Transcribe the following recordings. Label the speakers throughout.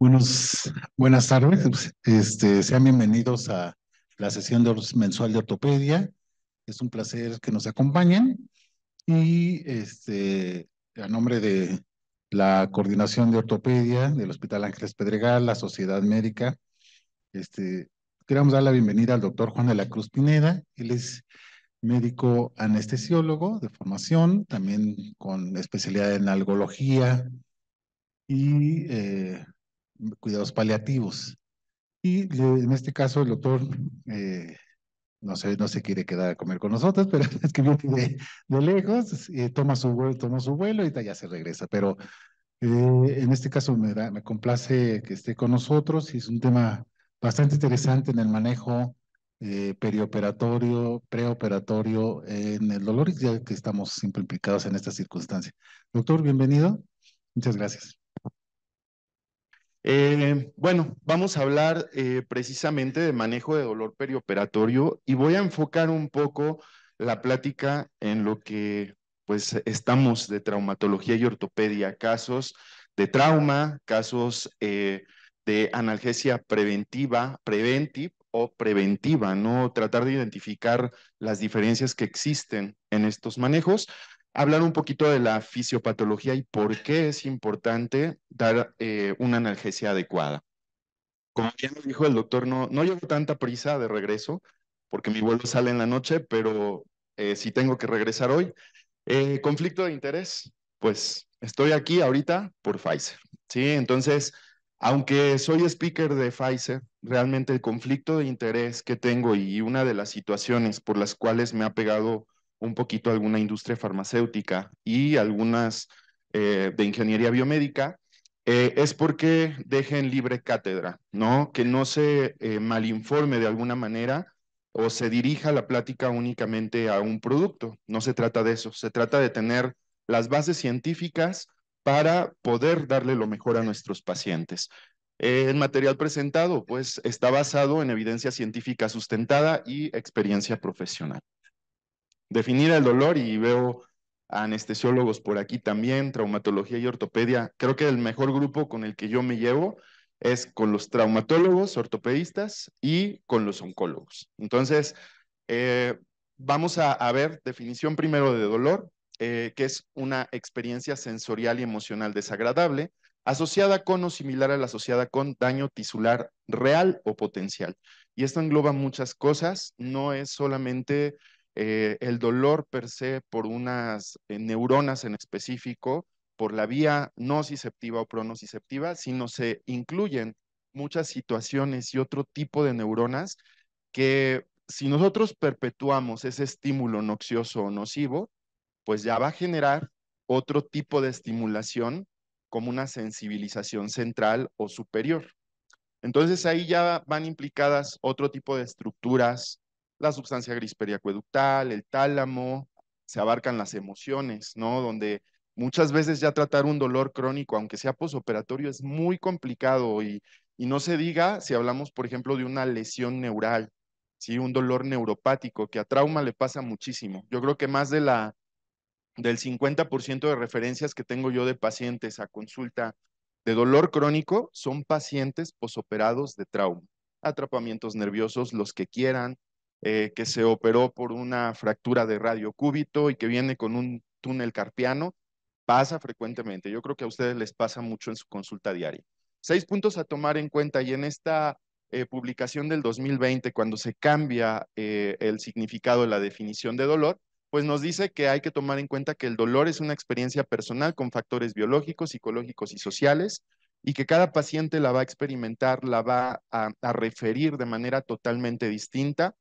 Speaker 1: Buenos, buenas tardes. Pues, este, sean bienvenidos a la sesión mensual de ortopedia. Es un placer que nos acompañen. Y este, a nombre de la Coordinación de Ortopedia del Hospital Ángeles Pedregal, la Sociedad Médica, este, queremos dar la bienvenida al doctor Juan de la Cruz Pineda. Él es médico anestesiólogo de formación, también con especialidad en algología y eh, cuidados paliativos. Y en este caso el doctor eh, no, sé, no se quiere quedar a comer con nosotros, pero es que viene de, de lejos, eh, toma su vuelo, toma su vuelo y ya se regresa. Pero eh, en este caso me, da, me complace que esté con nosotros y es un tema bastante interesante en el manejo perioperatorio, preoperatorio en el dolor, ya que estamos siempre implicados en esta circunstancia. Doctor, bienvenido. Muchas gracias.
Speaker 2: Eh, bueno, vamos a hablar eh, precisamente de manejo de dolor perioperatorio y voy a enfocar un poco la plática en lo que pues estamos de traumatología y ortopedia, casos de trauma, casos eh, de analgesia preventiva, preventive o preventiva, ¿no? Tratar de identificar las diferencias que existen en estos manejos hablar un poquito de la fisiopatología y por qué es importante dar eh, una analgesia adecuada. Como ya bien dijo el doctor, no, no llevo tanta prisa de regreso, porque mi vuelo sale en la noche, pero eh, si tengo que regresar hoy. Eh, conflicto de interés, pues estoy aquí ahorita por Pfizer, ¿sí? Entonces, aunque soy speaker de Pfizer, realmente el conflicto de interés que tengo y una de las situaciones por las cuales me ha pegado un poquito alguna industria farmacéutica y algunas eh, de ingeniería biomédica, eh, es porque dejen libre cátedra, ¿no? Que no se eh, malinforme de alguna manera o se dirija la plática únicamente a un producto. No se trata de eso, se trata de tener las bases científicas para poder darle lo mejor a nuestros pacientes. El material presentado, pues, está basado en evidencia científica sustentada y experiencia profesional definir el dolor y veo anestesiólogos por aquí también, traumatología y ortopedia. Creo que el mejor grupo con el que yo me llevo es con los traumatólogos, ortopedistas y con los oncólogos. Entonces, eh, vamos a, ver definición primero de dolor, eh, que es una experiencia sensorial y emocional desagradable, asociada con o similar a la asociada con daño tisular real o potencial. Y esto engloba muchas cosas, no es solamente eh, el dolor per se por unas eh, neuronas en específico, por la vía nociceptiva o pronociceptiva, sino se incluyen muchas situaciones y otro tipo de neuronas que si nosotros perpetuamos ese estímulo noxioso o nocivo, pues ya va a generar otro tipo de estimulación como una sensibilización central o superior. Entonces ahí ya van implicadas otro tipo de estructuras, la sustancia gris periacueductal, el tálamo, se abarcan las emociones, ¿no? Donde muchas veces ya tratar un dolor crónico, aunque sea posoperatorio, es muy complicado y, no se diga si hablamos, por ejemplo, de una lesión neural, ¿sí? Un dolor neuropático, que a trauma le pasa muchísimo. Yo creo que más de la, del 50% de referencias que tengo yo de pacientes a consulta de dolor crónico son pacientes posoperados de trauma, atrapamientos nerviosos, los que quieran, eh, que se operó por una fractura de radio cúbito y que viene con un túnel carpiano, pasa frecuentemente. Yo creo que a ustedes les pasa mucho en su consulta diaria. Seis puntos a tomar en cuenta y en esta eh, publicación del 2020, cuando se cambia eh, el significado de la definición de dolor, pues nos dice que hay que tomar en cuenta que el dolor es una experiencia personal con factores biológicos, psicológicos y sociales, y que cada paciente la va a experimentar, la va a referir de manera totalmente distinta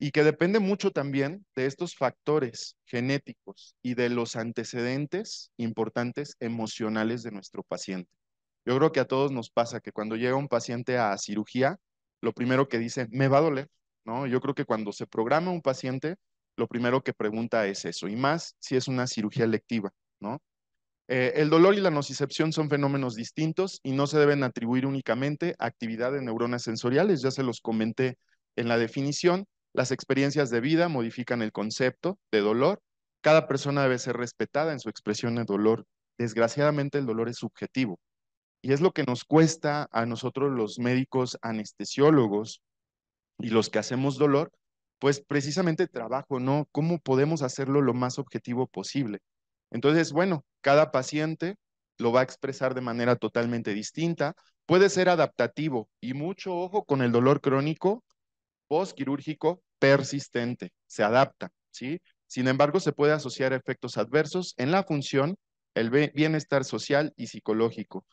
Speaker 2: y que depende mucho también de estos factores genéticos y de los antecedentes importantes emocionales de nuestro paciente. Yo creo que a todos nos pasa que cuando llega un paciente a cirugía, lo primero que dice, me va a doler, ¿no? Yo creo que cuando se programa un paciente, lo primero que pregunta es eso, y más si es una cirugía electiva, ¿no? Eh, el dolor y la nocicepción son fenómenos distintos y no se deben atribuir únicamente a actividad de neuronas sensoriales, ya se los comenté en la definición, las experiencias de vida modifican el concepto de dolor. Cada persona debe ser respetada en su expresión de dolor. Desgraciadamente el dolor es subjetivo y es lo que nos cuesta a nosotros los médicos anestesiólogos y los que hacemos dolor, pues precisamente trabajo, ¿no? ¿Cómo podemos hacerlo lo más objetivo posible? Entonces, bueno, cada paciente lo va a expresar de manera totalmente distinta, puede ser adaptativo y mucho ojo con el dolor crónico postquirúrgico persistente, se adapta, ¿sí? Sin embargo, se puede asociar efectos adversos en la función, el bienestar social y psicológico.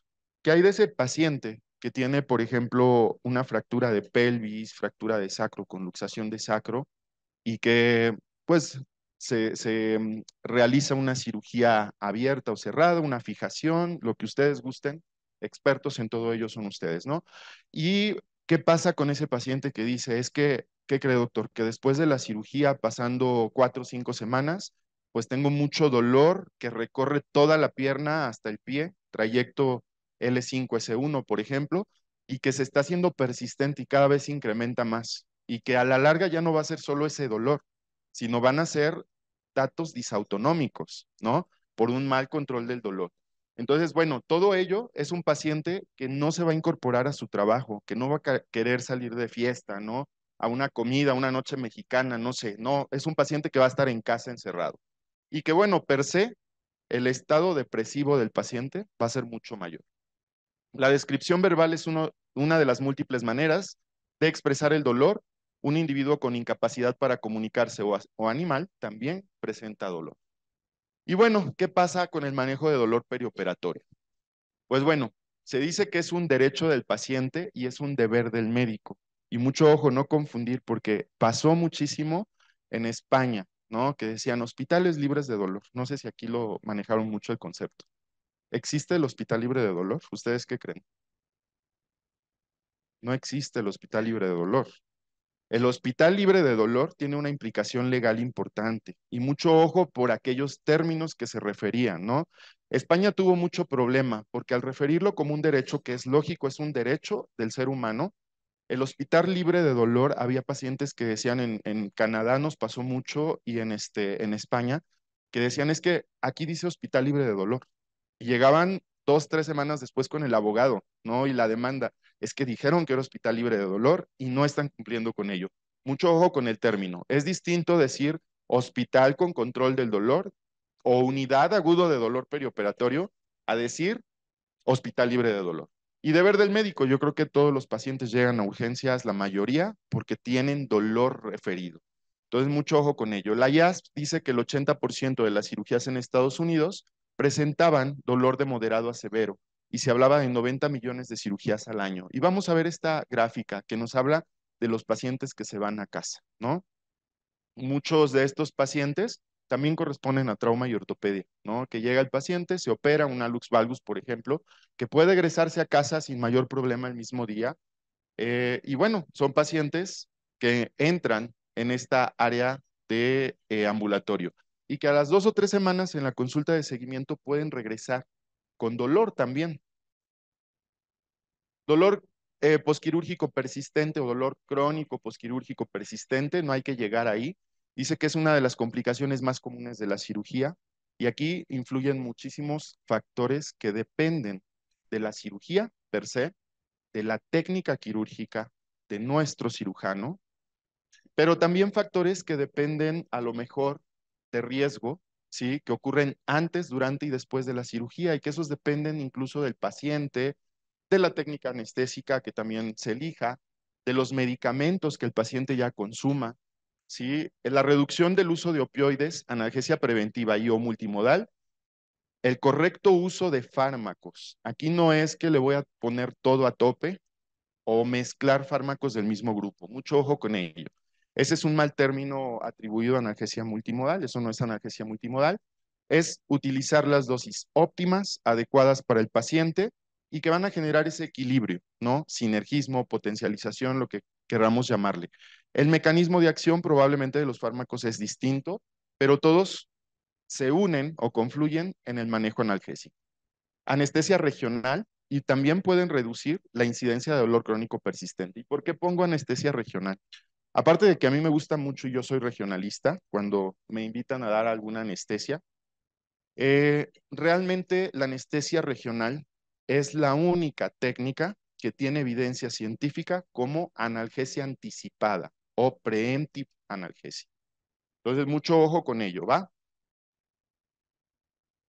Speaker 2: ¿Qué hay de ese paciente que tiene, por ejemplo, una fractura de pelvis, fractura de sacro, con luxación de sacro, y que, pues, se, se mm, realiza una cirugía abierta o cerrada, una fijación, lo que ustedes gusten, expertos en todo ello son ustedes, ¿no? Y ¿Qué pasa con ese paciente que dice, es que ¿qué cree doctor? Que después de la cirugía, pasando cuatro o cinco semanas, pues tengo mucho dolor que recorre toda la pierna hasta el pie, trayecto L5S1, por ejemplo, y que se está haciendo persistente y cada vez incrementa más, y que a la larga ya no va a ser solo ese dolor, sino van a ser datos disautonómicos, ¿no? Por un mal control del dolor. Entonces, bueno, todo ello es un paciente que no se va a incorporar a su trabajo, que no va a querer salir de fiesta, ¿no? a una comida, una noche mexicana, no sé, no, es un paciente que va a estar en casa encerrado. Y que bueno, per se, el estado depresivo del paciente va a ser mucho mayor. La descripción verbal es uno, una de las múltiples maneras de expresar el dolor. Un individuo con incapacidad para comunicarse o, o animal también presenta dolor. Y bueno, ¿qué pasa con el manejo de dolor perioperatorio? Pues bueno, se dice que es un derecho del paciente y es un deber del médico y mucho ojo, no confundir, porque pasó muchísimo en España, ¿no? Que decían hospitales libres de dolor. No sé si aquí lo manejaron mucho el concepto. ¿Existe el hospital libre de dolor? ¿Ustedes qué creen? No existe el hospital libre de dolor. El hospital libre de dolor tiene una implicación legal importante y mucho ojo por aquellos términos que se referían, ¿no? España tuvo mucho problema porque al referirlo como un derecho que es lógico, es un derecho del ser humano, el hospital libre de dolor, había pacientes que decían, en, en Canadá nos pasó mucho y en, este, en España, que decían, es que aquí dice hospital libre de dolor. Y llegaban dos, tres semanas después con el abogado, ¿no? Y la demanda, es que dijeron que era hospital libre de dolor y no están cumpliendo con ello. Mucho ojo con el término. Es distinto decir hospital con control del dolor o unidad agudo de dolor perioperatorio a decir hospital libre de dolor. Y deber del médico, yo creo que todos los pacientes llegan a urgencias, la mayoría, porque tienen dolor referido. Entonces, mucho ojo con ello. La IASP dice que el 80% de las cirugías en Estados Unidos presentaban dolor de moderado a severo y se hablaba de 90 millones de cirugías al año. Y vamos a ver esta gráfica que nos habla de los pacientes que se van a casa, ¿no? Muchos de estos pacientes también corresponden a trauma y ortopedia, ¿no? Que llega el paciente, se opera una lux valgus, por ejemplo, que puede egresarse a casa sin mayor problema el mismo día. Eh, y bueno, son pacientes que entran en esta área de eh, ambulatorio y que a las dos o tres semanas en la consulta de seguimiento pueden regresar con dolor también. Dolor eh, posquirúrgico persistente o dolor crónico posquirúrgico persistente, no hay que llegar ahí, Dice que es una de las complicaciones más comunes de la cirugía y aquí influyen muchísimos factores que dependen de la cirugía per se, de la técnica quirúrgica de nuestro cirujano, pero también factores que dependen a lo mejor de riesgo, ¿sí? que ocurren antes, durante y después de la cirugía y que esos dependen incluso del paciente, de la técnica anestésica que también se elija, de los medicamentos que el paciente ya consuma, ¿sí? la reducción del uso de opioides, analgesia preventiva y o multimodal, el correcto uso de fármacos. Aquí no es que le voy a poner todo a tope o mezclar fármacos del mismo grupo. Mucho ojo con ello. Ese es un mal término atribuido a analgesia multimodal. Eso no es analgesia multimodal. Es utilizar las dosis óptimas, adecuadas para el paciente y que van a generar ese equilibrio, ¿no? Sinergismo, potencialización, lo que queramos llamarle. El mecanismo de acción probablemente de los fármacos es distinto, pero todos se unen o confluyen en el manejo analgésico. Anestesia regional y también pueden reducir la incidencia de dolor crónico persistente. ¿Y por qué pongo anestesia regional? Aparte de que a mí me gusta mucho y yo soy regionalista, cuando me invitan a dar alguna anestesia, eh, realmente la anestesia regional es la única técnica que tiene evidencia científica como analgesia anticipada o preemptive analgesia. Entonces, mucho ojo con ello, ¿va?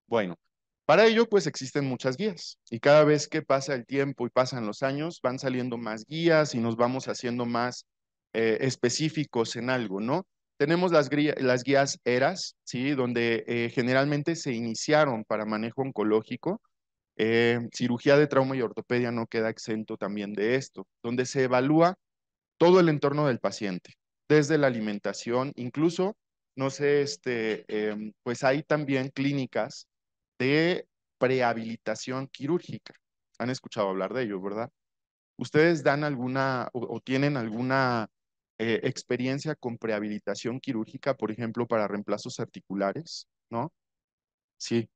Speaker 2: Bueno, para ello, pues existen muchas guías y cada vez que pasa el tiempo y pasan los años, van saliendo más guías y nos vamos haciendo más eh, específicos en algo, ¿no? Tenemos las, guías ERAS, ¿sí? Donde eh, generalmente se iniciaron para manejo oncológico. Eh, cirugía de trauma y ortopedia no queda exento también de esto, donde se evalúa todo el entorno del paciente, desde la alimentación, incluso, no sé, este, em, pues hay también clínicas de prehabilitación quirúrgica. Han escuchado hablar de ello, ¿verdad? ¿Ustedes dan alguna o, tienen alguna eh, experiencia con prehabilitación quirúrgica, por ejemplo, para reemplazos articulares? ¿No? Sí,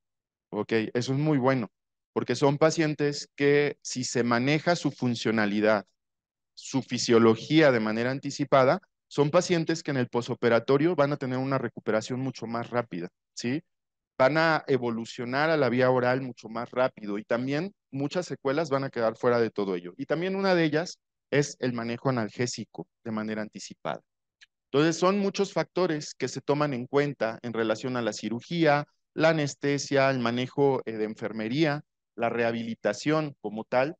Speaker 2: ok, eso es muy bueno, porque son pacientes que si se maneja su funcionalidad su fisiología de manera anticipada, son pacientes que en el posoperatorio van a tener una recuperación mucho más rápida, ¿sí? Van a evolucionar a la vía oral mucho más rápido y también muchas secuelas van a quedar fuera de todo ello. Y también una de ellas es el manejo analgésico de manera anticipada. Entonces, son muchos factores que se toman en cuenta en relación a la cirugía, la anestesia, el manejo eh, de enfermería, la rehabilitación como tal,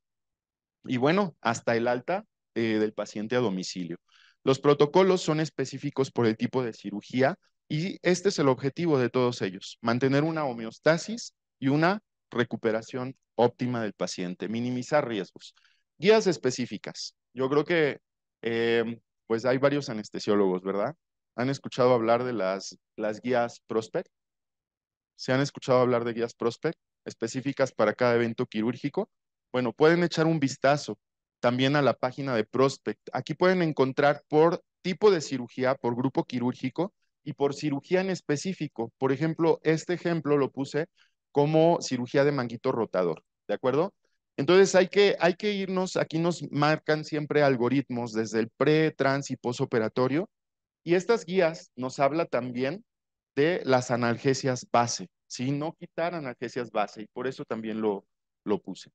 Speaker 2: y bueno, hasta el alta eh, del paciente a domicilio. Los protocolos son específicos por el tipo de cirugía y este es el objetivo de todos ellos, mantener una homeostasis y una recuperación óptima del paciente, minimizar riesgos. Guías específicas. Yo creo que em, pues hay varios anestesiólogos, ¿verdad? ¿Han escuchado hablar de las, las guías Prospect? ¿Se han escuchado hablar de guías Prospect específicas para cada evento quirúrgico? Bueno, pueden echar un vistazo también a la página de Prospect. Aquí pueden encontrar por tipo de cirugía, por grupo quirúrgico y por cirugía en específico. Por ejemplo, este ejemplo lo puse como cirugía de manguito rotador, ¿de acuerdo? Entonces hay que, hay que irnos, aquí nos marcan siempre algoritmos desde el pre, trans y posoperatorio. Y estas guías nos habla también de las analgesias base, si No quitar analgesias base y por eso también lo, lo puse.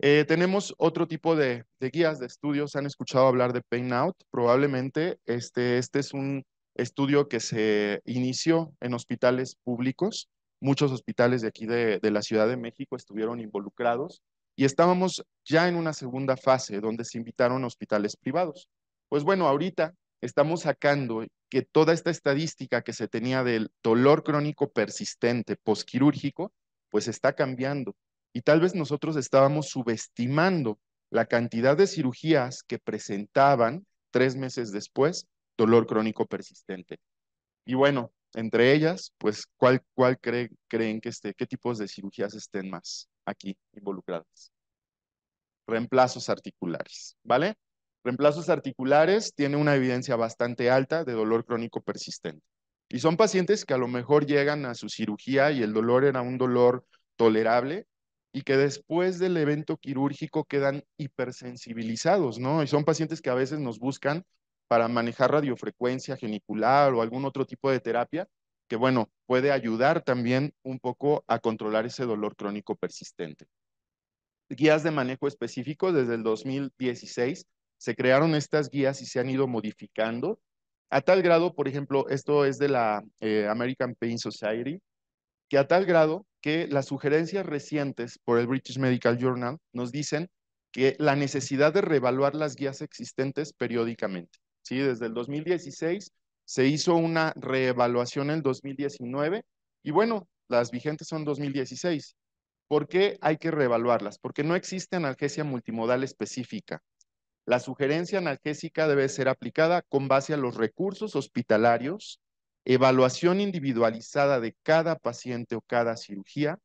Speaker 2: Eh, tenemos otro tipo de, guías de estudios. Han escuchado hablar de Pain Out. Probablemente este, este es un estudio que se inició en hospitales públicos. Muchos hospitales de aquí de, la Ciudad de México estuvieron involucrados y estábamos ya en una segunda fase donde se invitaron hospitales privados. Pues bueno, ahorita estamos sacando que toda esta estadística que se tenía del dolor crónico persistente posquirúrgico, pues está cambiando y tal vez nosotros estábamos subestimando la cantidad de cirugías que presentaban tres meses después dolor crónico persistente. Y bueno, entre ellas, pues, ¿cuál, cuál creen que esté, qué tipos de cirugías estén más aquí involucradas? Reemplazos articulares, ¿vale? Reemplazos articulares tiene una evidencia bastante alta de dolor crónico persistente. Y son pacientes que a lo mejor llegan a su cirugía y el dolor era un dolor tolerable, y que después del evento quirúrgico quedan hipersensibilizados, ¿no? Y son pacientes que a veces nos buscan para manejar radiofrecuencia genicular o algún otro tipo de terapia que, bueno, puede ayudar también un poco a controlar ese dolor crónico persistente. Guías de manejo específico desde el 2016 se crearon estas guías y se han ido modificando a tal grado, por ejemplo, esto es de la eh, American Pain Society, que a tal grado que las sugerencias recientes por el British Medical Journal nos dicen que la necesidad de reevaluar las guías existentes periódicamente. ¿sí? Desde el 2016 se hizo una reevaluación en el 2019 y bueno, las vigentes son 2016. ¿Por qué hay que reevaluarlas? Porque no existe analgesia multimodal específica. La sugerencia analgésica debe ser aplicada con base a los recursos hospitalarios evaluación individualizada de cada paciente o cada cirugía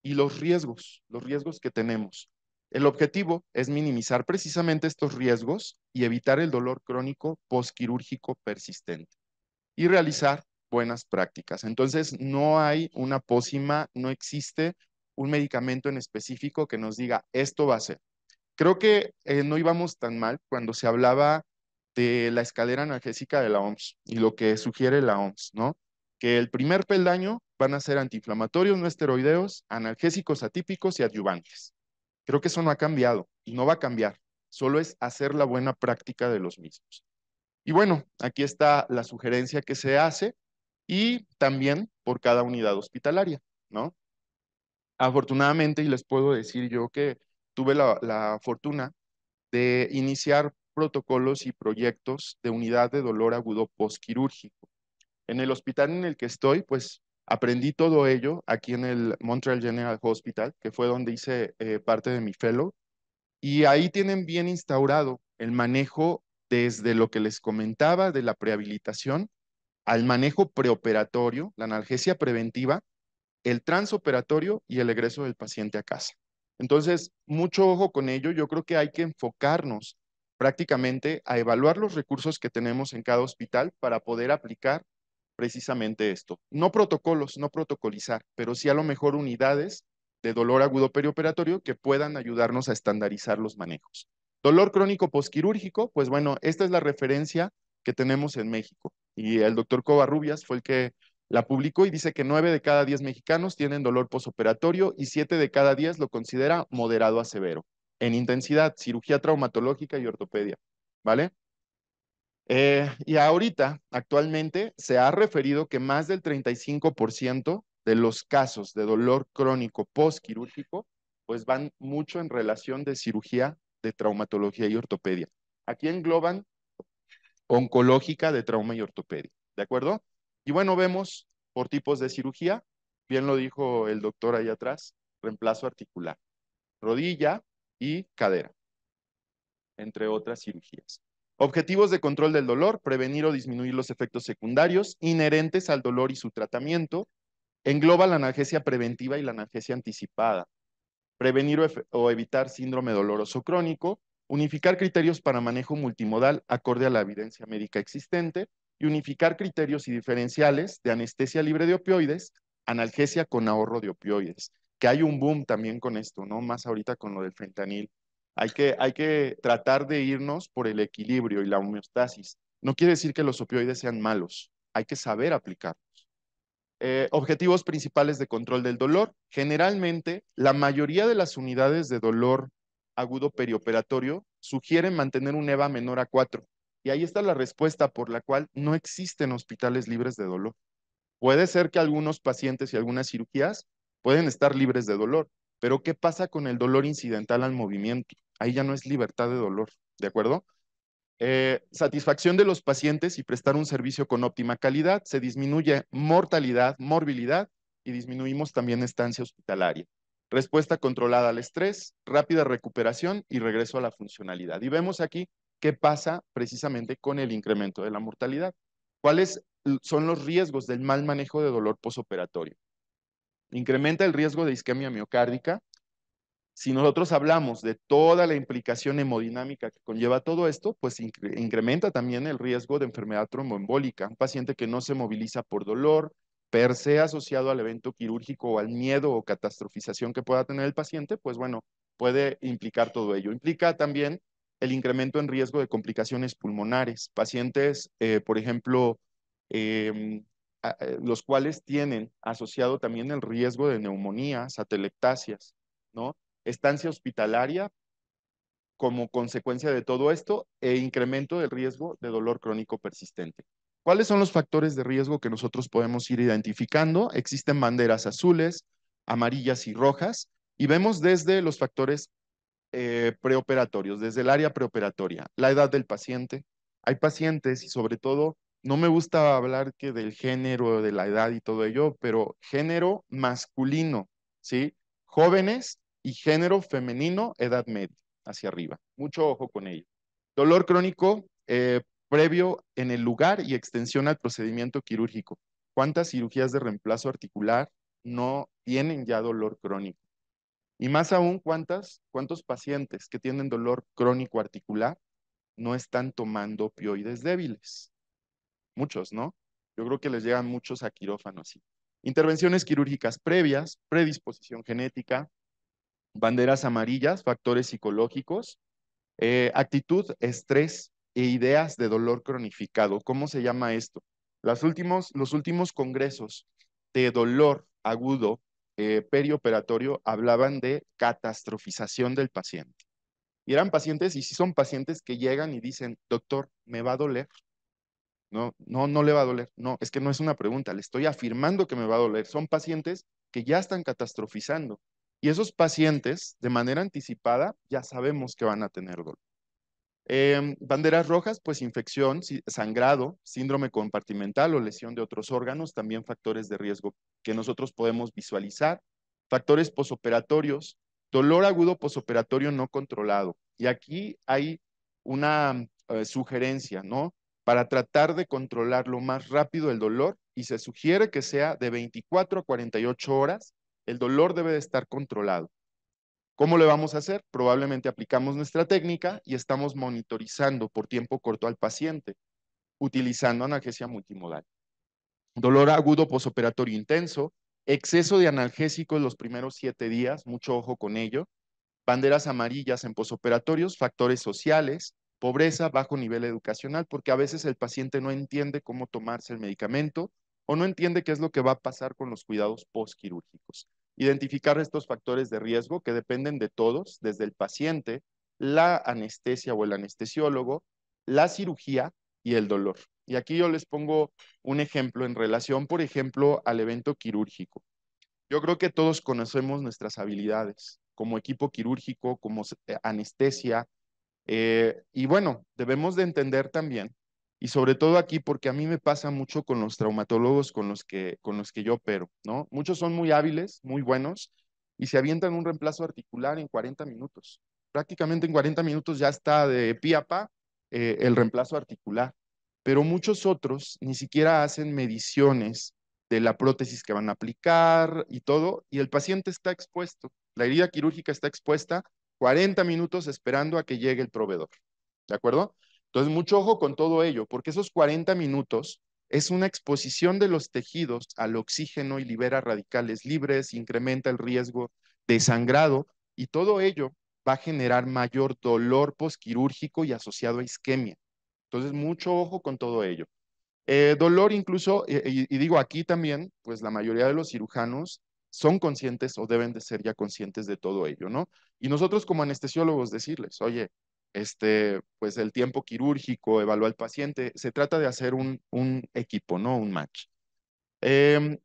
Speaker 2: y los riesgos, los riesgos que tenemos. El objetivo es minimizar precisamente estos riesgos y evitar el dolor crónico posquirúrgico persistente y realizar buenas prácticas. Entonces, no hay una pócima, no existe un medicamento en específico que nos diga esto va a ser. Creo que eh, no íbamos tan mal cuando se hablaba de la escalera analgésica de la OMS y lo que sugiere la OMS, ¿no? Que el primer peldaño van a ser antiinflamatorios no esteroideos, analgésicos atípicos y adyuvantes. Creo que eso no ha cambiado y no va a cambiar, solo es hacer la buena práctica de los mismos. Y bueno, aquí está la sugerencia que se hace y también por cada unidad hospitalaria, ¿no? Afortunadamente, y les puedo decir yo que tuve la, la fortuna de iniciar protocolos y proyectos de unidad de dolor agudo postquirúrgico. En el hospital en el que estoy, pues aprendí todo ello aquí en el Montreal General Hospital, que fue donde hice eh, parte de mi fellow, y ahí tienen bien instaurado el manejo desde lo que les comentaba de la prehabilitación al manejo preoperatorio, la analgesia preventiva, el transoperatorio y el egreso del paciente a casa. Entonces, mucho ojo con ello, yo creo que hay que enfocarnos prácticamente a evaluar los recursos que tenemos en cada hospital para poder aplicar precisamente esto. No protocolos, no protocolizar, pero sí a lo mejor unidades de dolor agudo perioperatorio que puedan ayudarnos a estandarizar los manejos. Dolor crónico posquirúrgico, pues bueno, esta es la referencia que tenemos en México. Y el doctor Covarrubias fue el que la publicó y dice que 9 de cada 10 mexicanos tienen dolor posoperatorio y 7 de cada 10 lo considera moderado a severo en intensidad, cirugía traumatológica y ortopedia, ¿vale? Eh, y ahorita, actualmente, se ha referido que más del 35% de los casos de dolor crónico postquirúrgico, pues van mucho en relación de cirugía de traumatología y ortopedia. Aquí engloban oncológica de trauma y ortopedia, ¿de acuerdo? Y bueno, vemos por tipos de cirugía, bien lo dijo el doctor ahí atrás, reemplazo articular, rodilla, y cadera, entre otras cirugías. Objetivos de control del dolor, prevenir o disminuir los efectos secundarios inherentes al dolor y su tratamiento. Engloba la analgesia preventiva y la analgesia anticipada. Prevenir o, evitar síndrome doloroso crónico. Unificar criterios para manejo multimodal acorde a la evidencia médica existente. Y unificar criterios y diferenciales de anestesia libre de opioides, analgesia con ahorro de opioides que hay un boom también con esto, ¿no? Más ahorita con lo del fentanil. Hay que, hay que tratar de irnos por el equilibrio y la homeostasis. No quiere decir que los opioides sean malos, hay que saber aplicarlos. Eh, objetivos principales de control del dolor. Generalmente, la mayoría de las unidades de dolor agudo perioperatorio sugieren mantener un EVA menor a 4. Y ahí está la respuesta por la cual no existen hospitales libres de dolor. Puede ser que algunos pacientes y algunas cirugías pueden estar libres de dolor, pero ¿qué pasa con el dolor incidental al movimiento? Ahí ya no es libertad de dolor, ¿de acuerdo? Eh, satisfacción de los pacientes y prestar un servicio con óptima calidad, se disminuye mortalidad, morbilidad y disminuimos también estancia hospitalaria. Respuesta controlada al estrés, rápida recuperación y regreso a la funcionalidad. Y vemos aquí qué pasa precisamente con el incremento de la mortalidad. ¿Cuáles son los riesgos del mal manejo de dolor posoperatorio? incrementa el riesgo de isquemia miocárdica. Si nosotros hablamos de toda la implicación hemodinámica que conlleva todo esto, pues incrementa también el riesgo de enfermedad tromboembólica. Un paciente que no se moviliza por dolor, per se asociado al evento quirúrgico o al miedo o catastrofización que pueda tener el paciente, pues bueno, puede implicar todo ello. Implica también el incremento en riesgo de complicaciones pulmonares. Pacientes, eh, por ejemplo, em, eh, los cuales tienen asociado también el riesgo de neumonías, atelectasias, ¿no? Estancia hospitalaria como consecuencia de todo esto e incremento del riesgo de dolor crónico persistente. ¿Cuáles son los factores de riesgo que nosotros podemos ir identificando? Existen banderas azules, amarillas y rojas, y vemos desde los factores eh, preoperatorios, desde el área preoperatoria, la edad del paciente. Hay pacientes, y sobre todo no me gusta hablar que del género, de la edad y todo ello, pero género masculino, ¿sí? Jóvenes y género femenino, edad media, hacia arriba. Mucho ojo con ello. Dolor crónico eh, previo en el lugar y extensión al procedimiento quirúrgico. ¿Cuántas cirugías de reemplazo articular no tienen ya dolor crónico? Y más aún, ¿cuántas, ¿cuántos pacientes que tienen dolor crónico articular no están tomando opioides débiles? muchos, ¿no? Yo creo que les llegan muchos a quirófano así. Intervenciones quirúrgicas previas, predisposición genética, banderas amarillas, factores psicológicos, eh, actitud, estrés e ideas de dolor cronificado. ¿Cómo se llama esto? Las últimos, los últimos congresos de dolor agudo eh, perioperatorio hablaban de catastrofización del paciente. Y eran pacientes, y sí son pacientes que llegan y dicen, doctor, me va a doler, no, no, no le va a doler. No, es que no es una pregunta. Le estoy afirmando que me va a doler. Son pacientes que ya están catastrofizando. Y esos pacientes, de manera anticipada, ya sabemos que van a tener dolor. Em, banderas rojas, pues infección, sangrado, síndrome compartimental o lesión de otros órganos, también factores de riesgo que nosotros podemos visualizar. Factores posoperatorios, dolor agudo posoperatorio no controlado. Y aquí hay una eh, sugerencia, ¿no? para tratar de controlar lo más rápido el dolor y se sugiere que sea de 24 a 48 horas. El dolor debe de estar controlado. ¿Cómo le vamos a hacer? Probablemente aplicamos nuestra técnica y estamos monitorizando por tiempo corto al paciente utilizando analgesia multimodal. Dolor agudo posoperatorio intenso, exceso de analgésicos los primeros siete días, mucho ojo con ello, banderas amarillas en posoperatorios, factores sociales, pobreza, bajo nivel educacional, porque a veces el paciente no entiende cómo tomarse el medicamento o no entiende qué es lo que va a pasar con los cuidados postquirúrgicos. Identificar estos factores de riesgo que dependen de todos, desde el paciente, la anestesia o el anestesiólogo, la cirugía y el dolor. Y aquí yo les pongo un ejemplo en relación, por ejemplo, al evento quirúrgico. Yo creo que todos conocemos nuestras habilidades como equipo quirúrgico, como eh, anestesia, eh, y bueno, debemos de entender también, y sobre todo aquí, porque a mí me pasa mucho con los traumatólogos con los que, con los que yo opero, ¿no? Muchos son muy hábiles, muy buenos, y se avientan un reemplazo articular en 40 minutos. Prácticamente en 40 minutos ya está de pie a pa eh, el reemplazo articular, pero muchos otros ni siquiera hacen mediciones de la prótesis que van a aplicar y todo, y el paciente está expuesto, la herida quirúrgica está expuesta 40 minutos esperando a que llegue el proveedor. ¿De acuerdo? Entonces, mucho ojo con todo ello, porque esos 40 minutos es una exposición de los tejidos al oxígeno y libera radicales libres, incrementa el riesgo de sangrado y todo ello va a generar mayor dolor posquirúrgico y asociado a isquemia. Entonces, mucho ojo con todo ello. Eh, dolor incluso, eh, y, digo aquí también, pues la mayoría de los cirujanos son conscientes o deben de ser ya conscientes de todo ello, ¿no? Y nosotros como anestesiólogos decirles, oye, este, pues el tiempo quirúrgico, evalúa al paciente, se trata de hacer un, equipo, ¿no? Un match. Em,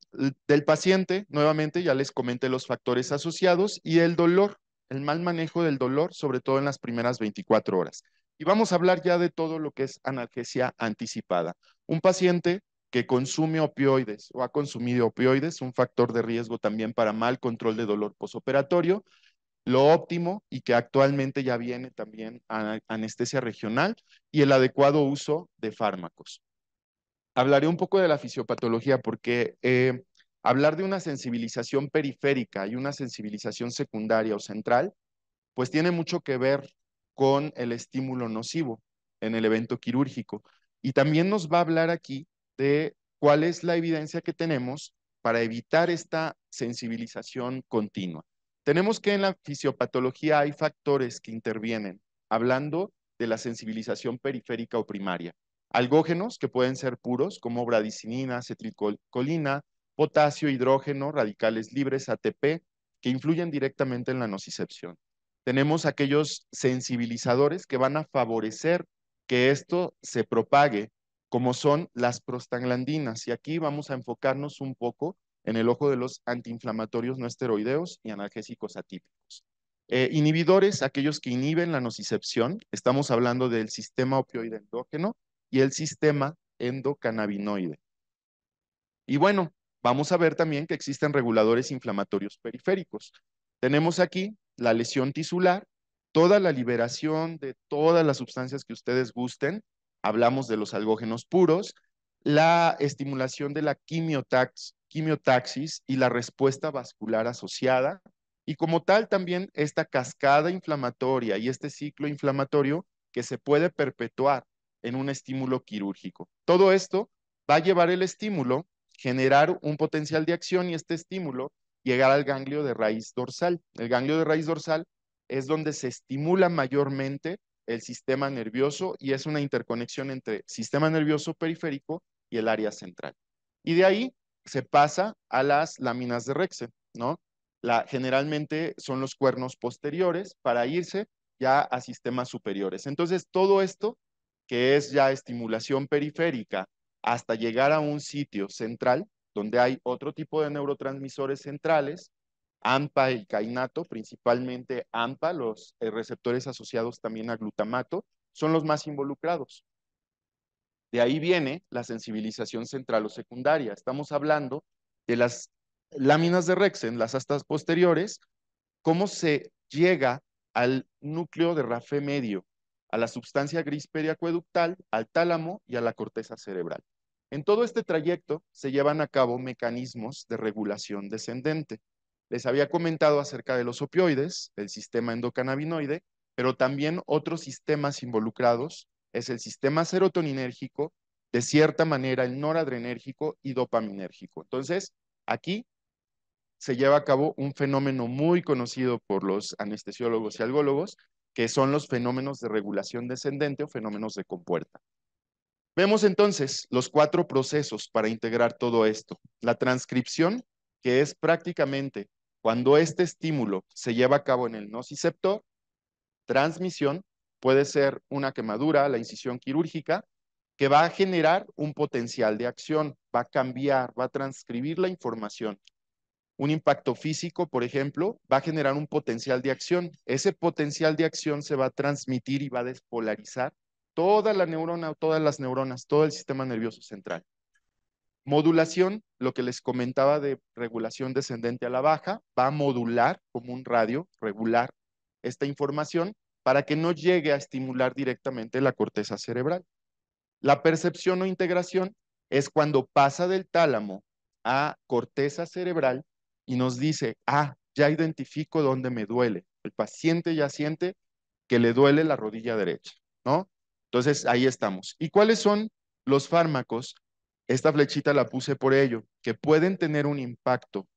Speaker 2: del paciente, nuevamente ya les comenté los factores asociados y el dolor, el mal manejo del dolor, sobre todo en las primeras 24 horas. Y vamos a hablar ya de todo lo que es analgesia anticipada. Un paciente que consume opioides o ha consumido opioides, un factor de riesgo también para mal control de dolor posoperatorio, lo óptimo y que actualmente ya viene también a anestesia regional y el adecuado uso de fármacos. Hablaré un poco de la fisiopatología porque eh, hablar de una sensibilización periférica y una sensibilización secundaria o central, pues tiene mucho que ver con el estímulo nocivo en el evento quirúrgico. Y también nos va a hablar aquí de cuál es la evidencia que tenemos para evitar esta sensibilización continua. Tenemos que en la fisiopatología hay factores que intervienen, hablando de la sensibilización periférica o primaria. Algógenos que pueden ser puros, como bradicinina, cetricolina, potasio, hidrógeno, radicales libres, ATP, que influyen directamente en la nocicepción. Tenemos aquellos sensibilizadores que van a favorecer que esto se propague como son las prostaglandinas. Y aquí vamos a enfocarnos un poco en el ojo de los antiinflamatorios no esteroideos y analgésicos atípicos. Eh, inhibidores, aquellos que inhiben la nocicepción, estamos hablando del sistema opioide endógeno y el sistema endocannabinoide. Y bueno, vamos a ver también que existen reguladores inflamatorios periféricos. Tenemos aquí la lesión tisular, toda la liberación de todas las sustancias que ustedes gusten, hablamos de los algógenos puros, la estimulación de la quimiotaxis y la respuesta vascular asociada, y como tal también esta cascada inflamatoria y este ciclo inflamatorio que se puede perpetuar en un estímulo quirúrgico. Todo esto va a llevar el estímulo, generar un potencial de acción y este estímulo llegar al ganglio de raíz dorsal. El ganglio de raíz dorsal es donde se estimula mayormente el sistema nervioso y es una interconexión entre sistema nervioso periférico y el área central. Y de ahí se pasa a las láminas de rexen, ¿no? La, generalmente son los cuernos posteriores para irse ya a sistemas superiores. Entonces, todo esto que es ya estimulación periférica hasta llegar a un sitio central, donde hay otro tipo de neurotransmisores centrales, AMPA y cainato, principalmente AMPA, los eh, receptores asociados también a glutamato, son los más involucrados. De ahí viene la sensibilización central o secundaria. Estamos hablando de las láminas de Rexen, las astas posteriores, cómo se llega al núcleo de RAFE medio, a la substancia gris periacueductal, al tálamo y a la corteza cerebral. En todo este trayecto se llevan a cabo mecanismos de regulación descendente. Les había comentado acerca de los opioides, el sistema endocannabinoide, pero también otros sistemas involucrados es el sistema serotoninérgico, de cierta manera el noradrenérgico y dopaminérgico. Entonces, aquí se lleva a cabo un fenómeno muy conocido por los anestesiólogos y algólogos, que son los fenómenos de regulación descendente o fenómenos de compuerta. Vemos entonces los cuatro procesos para integrar todo esto. La transcripción, que es prácticamente cuando este estímulo se lleva a cabo en el nociceptor, transmisión puede ser una quemadura, la incisión quirúrgica, que va a generar un potencial de acción, va a cambiar, va a transcribir la información. Un impacto físico, por ejemplo, va a generar un potencial de acción. Ese potencial de acción se va a transmitir y va a despolarizar toda la neurona, todas las neuronas, todo el sistema nervioso central. Modulación, lo que les comentaba de regulación descendente a la baja, va a modular como un radio regular esta información para que no llegue a estimular directamente la corteza cerebral. La percepción o integración es cuando pasa del tálamo a corteza cerebral y nos dice, ah, ya identifico dónde me duele. El paciente ya siente que le duele la rodilla derecha, ¿no? Entonces, ahí estamos. ¿Y cuáles son los fármacos esta flechita la puse por ello, que pueden tener un impacto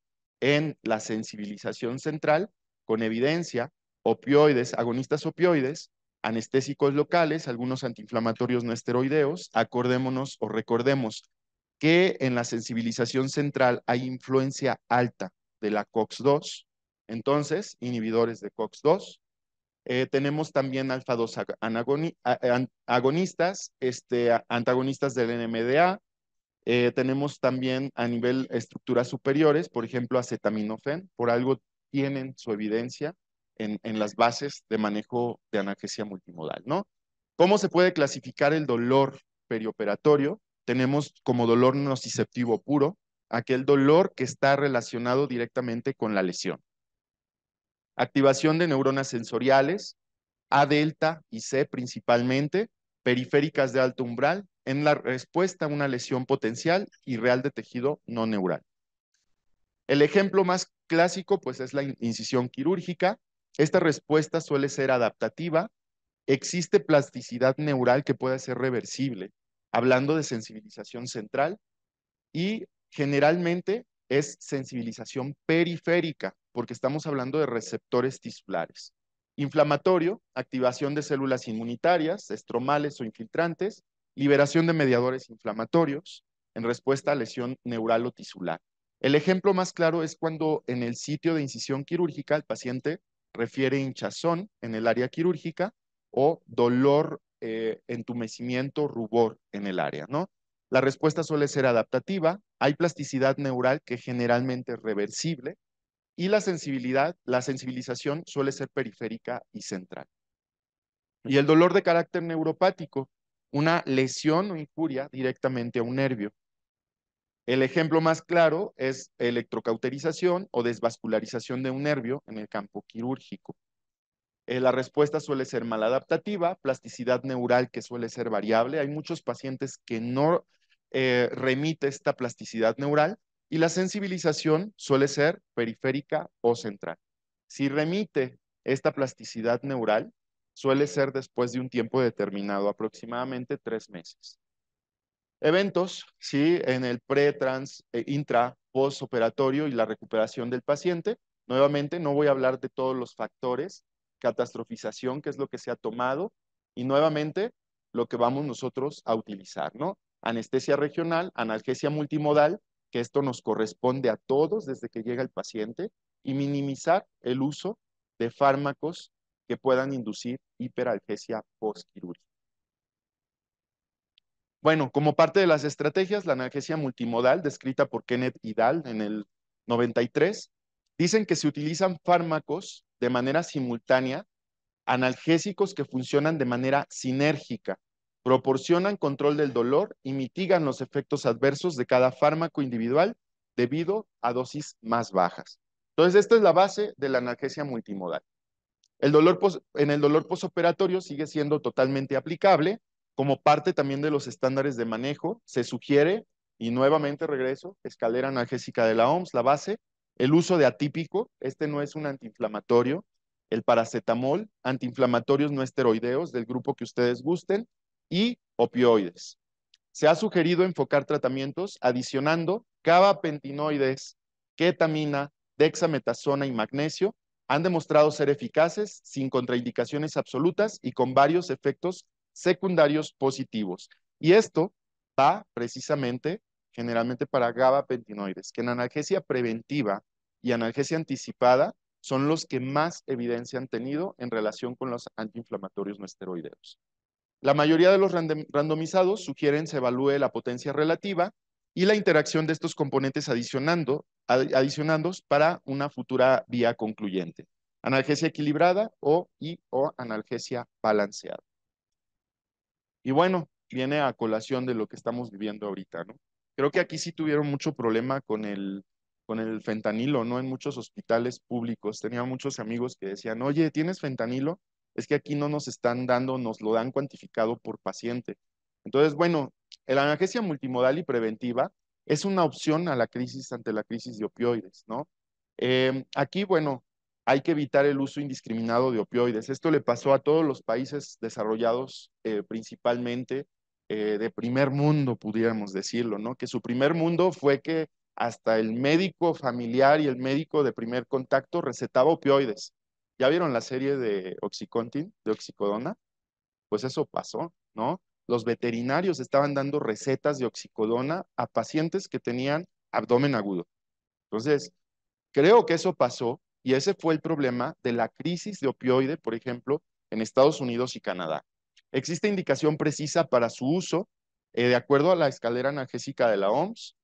Speaker 2: en la sensibilización central con evidencia, opioides, agonistas opioides, anestésicos locales, algunos antiinflamatorios no esteroideos. Acordémonos o recordemos que en la sensibilización central hay influencia alta de la COX-2, entonces inhibidores de COX-2. Eh, tenemos también alfa-2 agonistas, este, antagonistas del NMDA, eh, tenemos también a nivel estructuras superiores, por ejemplo, acetaminofén, por algo tienen su evidencia en, las bases de manejo de analgesia multimodal, ¿no? ¿Cómo se puede clasificar el dolor perioperatorio? Tenemos como dolor nociceptivo puro, aquel dolor que está relacionado directamente con la lesión. Activación de neuronas sensoriales, A delta y C principalmente, periféricas de alto umbral en la respuesta a una lesión potencial y real de tejido no neural. El ejemplo más clásico pues es la incisión quirúrgica. Esta respuesta suele ser adaptativa. Existe plasticidad neural que puede ser reversible, hablando de sensibilización central y generalmente es sensibilización periférica, porque estamos hablando de receptores tisulares. Inflamatorio, activación de células inmunitarias, estromales o infiltrantes, liberación de mediadores inflamatorios en respuesta a lesión neural o tisular. El ejemplo más claro es cuando en el sitio de incisión quirúrgica el paciente refiere hinchazón en el área quirúrgica o dolor, eh, entumecimiento, rubor en el área, La respuesta suele ser adaptativa, hay plasticidad neural que generalmente es reversible, y la sensibilidad, la sensibilización suele ser periférica y central. Y el dolor de carácter neuropático, una lesión o injuria directamente a un nervio. El ejemplo más claro es electrocauterización o desvascularización de un nervio en el campo quirúrgico. Eh, la respuesta suele ser maladaptativa, plasticidad neural que suele ser variable. Hay muchos pacientes que no eh, remite esta plasticidad neural y la sensibilización suele ser periférica o central. Si remite esta plasticidad neural, suele ser después de un tiempo determinado, aproximadamente tres meses. Eventos, sí, en el pre, trans, eh, intra, postoperatorio y la recuperación del paciente. Nuevamente, no voy a hablar de todos los factores, catastrofización, que es lo que se ha tomado, y nuevamente lo que vamos nosotros a utilizar, ¿no? Anestesia regional, analgesia multimodal, que esto nos corresponde a todos desde que llega el paciente y minimizar el uso de fármacos que puedan inducir hiperalgesia postquirúrgica. Bueno, como parte de las estrategias, la analgesia multimodal, descrita por Kenneth Hidal en el 93, dicen que se utilizan fármacos de manera simultánea, analgésicos que funcionan de manera sinérgica, proporcionan control del dolor y mitigan los efectos adversos de cada fármaco individual debido a dosis más bajas. Entonces, esta es la base de la analgesia multimodal. El dolor en el dolor posoperatorio sigue siendo totalmente aplicable como parte también de los estándares de manejo. Se sugiere, y nuevamente regreso, escalera analgésica de la OMS, la base, el uso de atípico, este no es un antiinflamatorio, el paracetamol, antiinflamatorios no esteroideos del grupo que ustedes gusten, y opioides. Se ha sugerido enfocar tratamientos adicionando gabapentinoides, ketamina, dexametasona y magnesio. Han demostrado ser eficaces sin contraindicaciones absolutas y con varios efectos secundarios positivos. Y esto va precisamente generalmente para gabapentinoides, que en analgesia preventiva y analgesia anticipada son los que más evidencia han tenido en relación con los antiinflamatorios no esteroideos. La mayoría de los randomizados sugieren se evalúe la potencia relativa y la interacción de estos componentes adicionando, para una futura vía concluyente, analgesia equilibrada o, o analgesia balanceada. Y bueno, viene a colación de lo que estamos viviendo ahorita, ¿no? Creo que aquí sí tuvieron mucho problema con el, con el fentanilo, ¿no? En muchos hospitales públicos. Tenía muchos amigos que decían, oye, ¿tienes fentanilo? es que aquí no nos están dando, nos lo dan cuantificado por paciente. Entonces, bueno, la analgesia multimodal y preventiva es una opción a la crisis ante la crisis de opioides, ¿no? Em, aquí, bueno, hay que evitar el uso indiscriminado de opioides. Esto le pasó a todos los países desarrollados eh, principalmente eh, de primer mundo, pudiéramos decirlo, ¿no? Que su primer mundo fue que hasta el médico familiar y el médico de primer contacto recetaba opioides. ¿Ya vieron la serie de Oxycontin, de Oxicodona? Pues eso pasó, ¿no? Los veterinarios estaban dando recetas de oxicodona a pacientes que tenían abdomen agudo. Entonces, creo que eso pasó y ese fue el problema de la crisis de opioide, por ejemplo, en Estados Unidos y Canadá. Existe indicación precisa para su uso eh, de acuerdo a la escalera analgésica de la OMS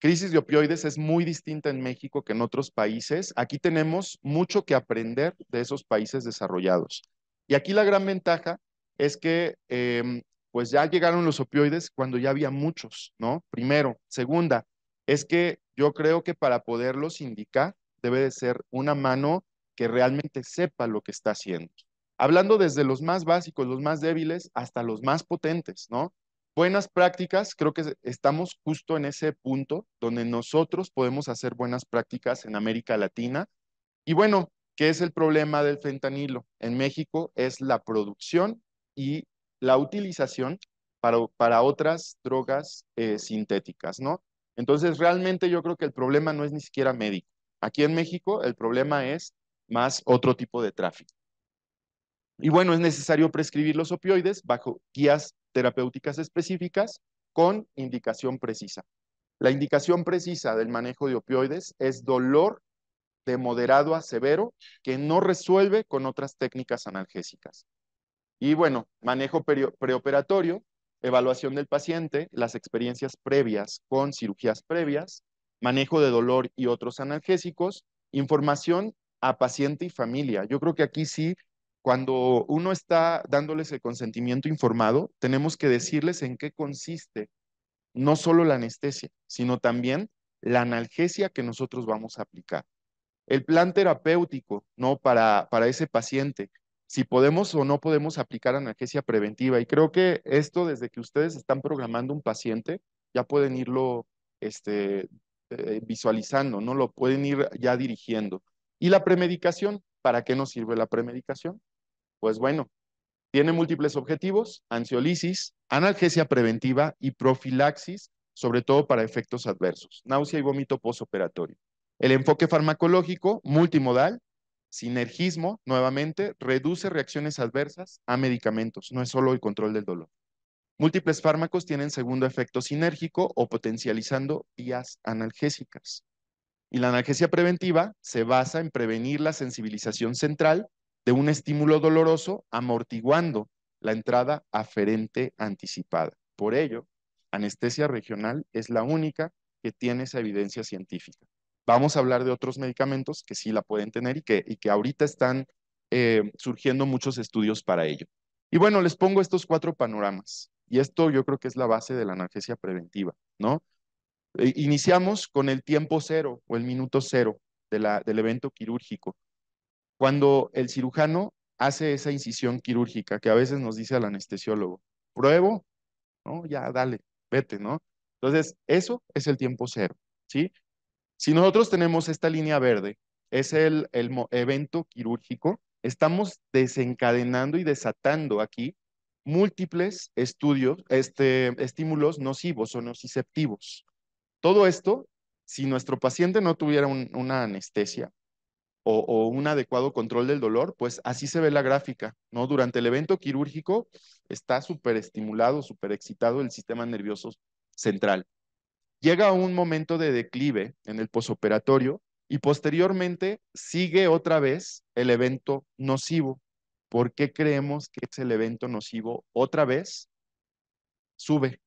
Speaker 2: crisis de opioides es muy distinta en México que en otros países. Aquí tenemos mucho que aprender de esos países desarrollados. Y aquí la gran ventaja es que em, pues ya llegaron los opioides cuando ya había muchos, ¿no? Primero. Segunda, es que yo creo que para poderlos indicar debe de ser una mano que realmente sepa lo que está haciendo. Hablando desde los más básicos, los más débiles, hasta los más potentes, ¿no? Buenas prácticas, creo que estamos justo en ese punto donde nosotros podemos hacer buenas prácticas en América Latina. Y bueno, ¿qué es el problema del fentanilo? En México es la producción y la utilización para, para otras drogas eh, sintéticas, ¿no? Entonces, realmente yo creo que el problema no es ni siquiera médico. Aquí en México el problema es más otro tipo de tráfico. Y bueno, es necesario prescribir los opioides bajo guías terapéuticas específicas con indicación precisa. La indicación precisa del manejo de opioides es dolor de moderado a severo que no resuelve con otras técnicas analgésicas. Y bueno, manejo preoperatorio, evaluación del paciente, las experiencias previas con cirugías previas, manejo de dolor y otros analgésicos, información a paciente y familia. Yo creo que aquí sí cuando uno está dándoles el consentimiento informado, tenemos que decirles en qué consiste no solo la anestesia, sino también la analgesia que nosotros vamos a aplicar. El plan terapéutico, ¿no? Para, para ese paciente, si podemos o no podemos aplicar analgesia preventiva. Y creo que esto, desde que ustedes están programando un paciente, ya pueden irlo este, eh, visualizando, ¿no? Lo pueden ir ya dirigiendo. Y la premedicación, ¿para qué nos sirve la premedicación? Pues bueno, tiene múltiples objetivos, ansiolisis, analgesia preventiva y profilaxis, sobre todo para efectos adversos, náusea y vómito posoperatorio. El enfoque farmacológico, multimodal, sinergismo, nuevamente, reduce reacciones adversas a medicamentos, no es solo el control del dolor. Múltiples fármacos tienen segundo efecto sinérgico o potencializando vías analgésicas. Y la analgesia preventiva se basa en prevenir la sensibilización central un estímulo doloroso amortiguando la entrada aferente anticipada. Por ello, anestesia regional es la única que tiene esa evidencia científica. Vamos a hablar de otros medicamentos que sí la pueden tener y que, y que ahorita están eh, surgiendo muchos estudios para ello. Y bueno, les pongo estos cuatro panoramas. Y esto yo creo que es la base de la analgesia preventiva, ¿no? Eh, iniciamos con el tiempo cero o el minuto cero de la, del evento quirúrgico. Cuando el cirujano hace esa incisión quirúrgica que a veces nos dice al anestesiólogo, pruebo, ¿no? Ya, dale, vete, ¿no? Entonces, eso es el tiempo cero, ¿sí? Si nosotros tenemos esta línea verde, es el, evento quirúrgico, estamos desencadenando y desatando aquí múltiples estudios, este, estímulos nocivos o nociceptivos. Todo esto, si nuestro paciente no tuviera una anestesia, o, un adecuado control del dolor, pues así se ve la gráfica, ¿no? Durante el evento quirúrgico está súper estimulado, súper excitado el sistema nervioso central. Llega a un momento de declive en el posoperatorio y posteriormente sigue otra vez el evento nocivo. ¿Por qué creemos que es el evento nocivo otra vez? Sube.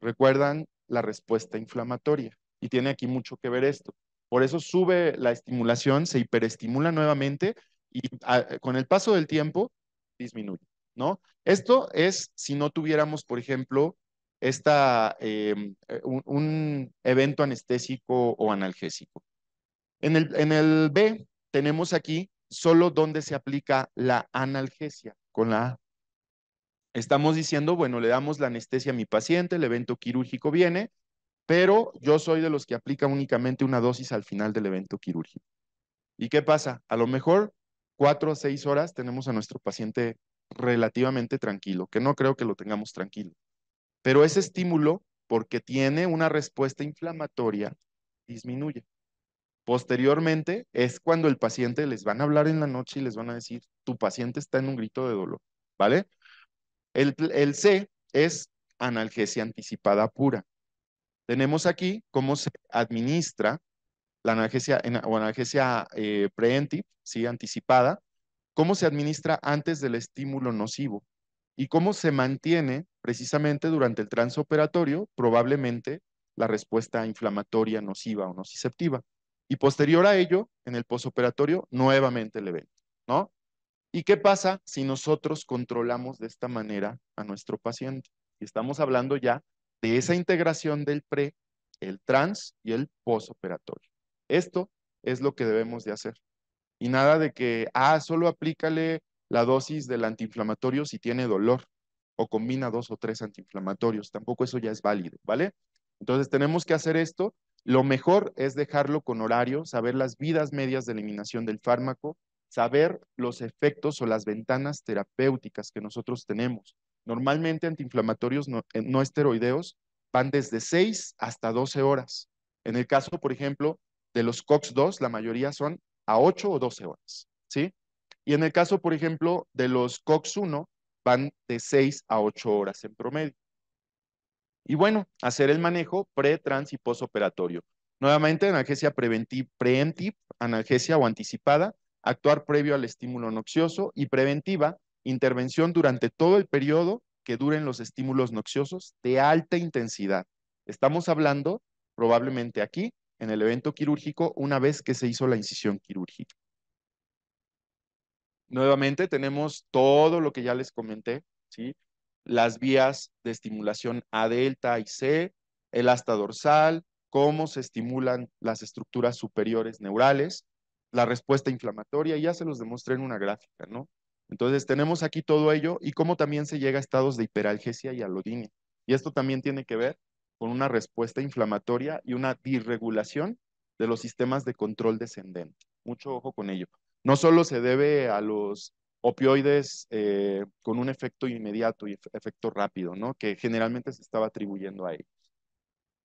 Speaker 2: Recuerdan la respuesta inflamatoria y tiene aquí mucho que ver esto. Por eso sube la estimulación, se hiperestimula nuevamente y ah, con el paso del tiempo disminuye, ¿no? Esto es si no tuviéramos, por ejemplo, esta, em, eh, un, evento anestésico o analgésico. En el, en el B tenemos aquí solo donde se aplica la analgesia con la A. Estamos diciendo, bueno, le damos la anestesia a mi paciente, el evento quirúrgico viene, pero yo soy de los que aplica únicamente una dosis al final del evento quirúrgico. ¿Y qué pasa? A lo mejor cuatro o seis horas tenemos a nuestro paciente relativamente tranquilo, que no creo que lo tengamos tranquilo. Pero ese estímulo, porque tiene una respuesta inflamatoria, disminuye. Posteriormente es cuando el paciente les van a hablar en la noche y les van a decir, tu paciente está en un grito de dolor, ¿vale? el C es analgesia anticipada pura. Tenemos aquí cómo se administra la analgesia, o analgesia eh, anticipada, cómo se administra antes del estímulo nocivo y cómo se mantiene precisamente durante el transoperatorio probablemente la respuesta inflamatoria nociva o nociceptiva. Y posterior a ello, en el posoperatorio, nuevamente el evento, ¿no? ¿Y qué pasa si nosotros controlamos de esta manera a nuestro paciente? Y estamos hablando ya de esa integración del pre, el trans y el posoperatorio. Esto es lo que debemos de hacer. Y nada de que, ah, solo aplícale la dosis del antiinflamatorio si tiene dolor o combina dos o tres antiinflamatorios. Tampoco eso ya es válido, ¿vale? Entonces tenemos que hacer esto. Lo mejor es dejarlo con horario, saber las vidas medias de eliminación del fármaco, saber los efectos o las ventanas terapéuticas que nosotros tenemos. Normalmente antiinflamatorios eh, no, esteroideos van desde 6 hasta 12 horas. En el caso, por ejemplo, de los COX-2, la mayoría son a 8 o 12 horas, ¿sí? Y en el caso, por ejemplo, de los COX-1, van de 6 a 8 horas en promedio. Y bueno, hacer el manejo pre, trans y posoperatorio. Nuevamente, analgesia preemptiva, analgesia o anticipada, actuar previo al estímulo noxioso y preventiva, Intervención durante todo el periodo que duren los estímulos noxiosos de alta intensidad. Estamos hablando probablemente aquí, en el evento quirúrgico, una vez que se hizo la incisión quirúrgica. Nuevamente tenemos todo lo que ya les comenté, ¿sí? las vías de estimulación A delta y C, el asta dorsal, cómo se estimulan las estructuras superiores neurales, la respuesta inflamatoria, ya se los demostré en una gráfica, ¿no? Entonces tenemos aquí todo ello y cómo también se llega a estados de hiperalgesia y alodinia. Y esto también tiene que ver con una respuesta inflamatoria y una disregulación de los sistemas de control descendente. Mucho ojo con ello. No solo se debe a los opioides eh, con un efecto inmediato y efecto rápido, ¿no? que generalmente se estaba atribuyendo a ellos.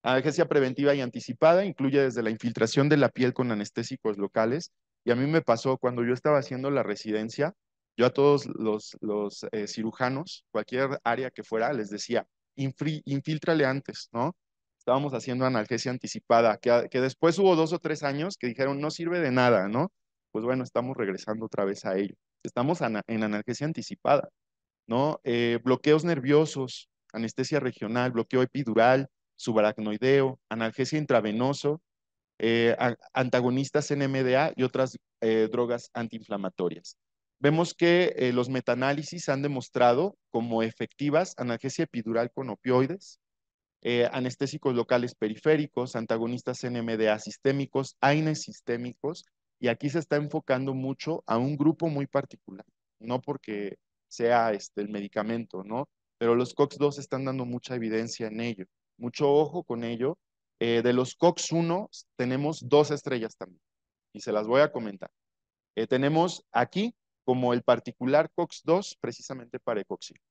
Speaker 2: Analgesia preventiva y anticipada incluye desde la infiltración de la piel con anestésicos locales, y a mí me pasó cuando yo estaba haciendo la residencia, yo a todos los, eh, cirujanos, cualquier área que fuera, les decía, infiltrale antes, ¿no? Estábamos haciendo analgesia anticipada, que, después hubo dos o tres años que dijeron, no sirve de nada, ¿no? Pues bueno, estamos regresando otra vez a ello. Estamos en analgesia anticipada, ¿no? Eh, bloqueos nerviosos, anestesia regional, bloqueo epidural, subaracnoideo, analgesia intravenoso, eh, antagonistas antagonistas NMDA y otras drogas antiinflamatorias vemos que eh, los metaanálisis han demostrado como efectivas analgesia epidural con opioides, eh, anestésicos locales periféricos, antagonistas NMDA sistémicos, AINES sistémicos, y aquí se está enfocando mucho a un grupo muy particular, no porque sea este, el medicamento, ¿no? Pero los COX-2 están dando mucha evidencia en ello. Mucho ojo con ello. Eh, de los COX-1 tenemos dos estrellas también, y se las voy a comentar. tenemos aquí como el particular COX-2 precisamente para ecoxil.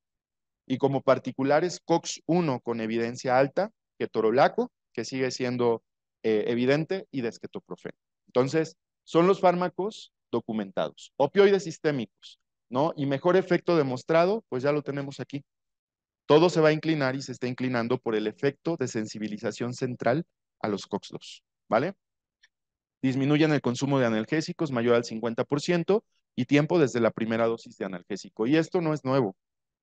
Speaker 2: Y como particulares COX-1 con evidencia alta, ketorolaco, que sigue siendo eh, evidente, y desquetoprofeno. Entonces, son los fármacos documentados. Opioides sistémicos, ¿no? Y mejor efecto demostrado, pues ya lo tenemos aquí. Todo se va a inclinar y se está inclinando por el efecto de sensibilización central a los COX-2, ¿vale? Disminuyen el consumo de analgésicos mayor al 50%, y tiempo desde la primera dosis de analgésico. Y esto no es nuevo.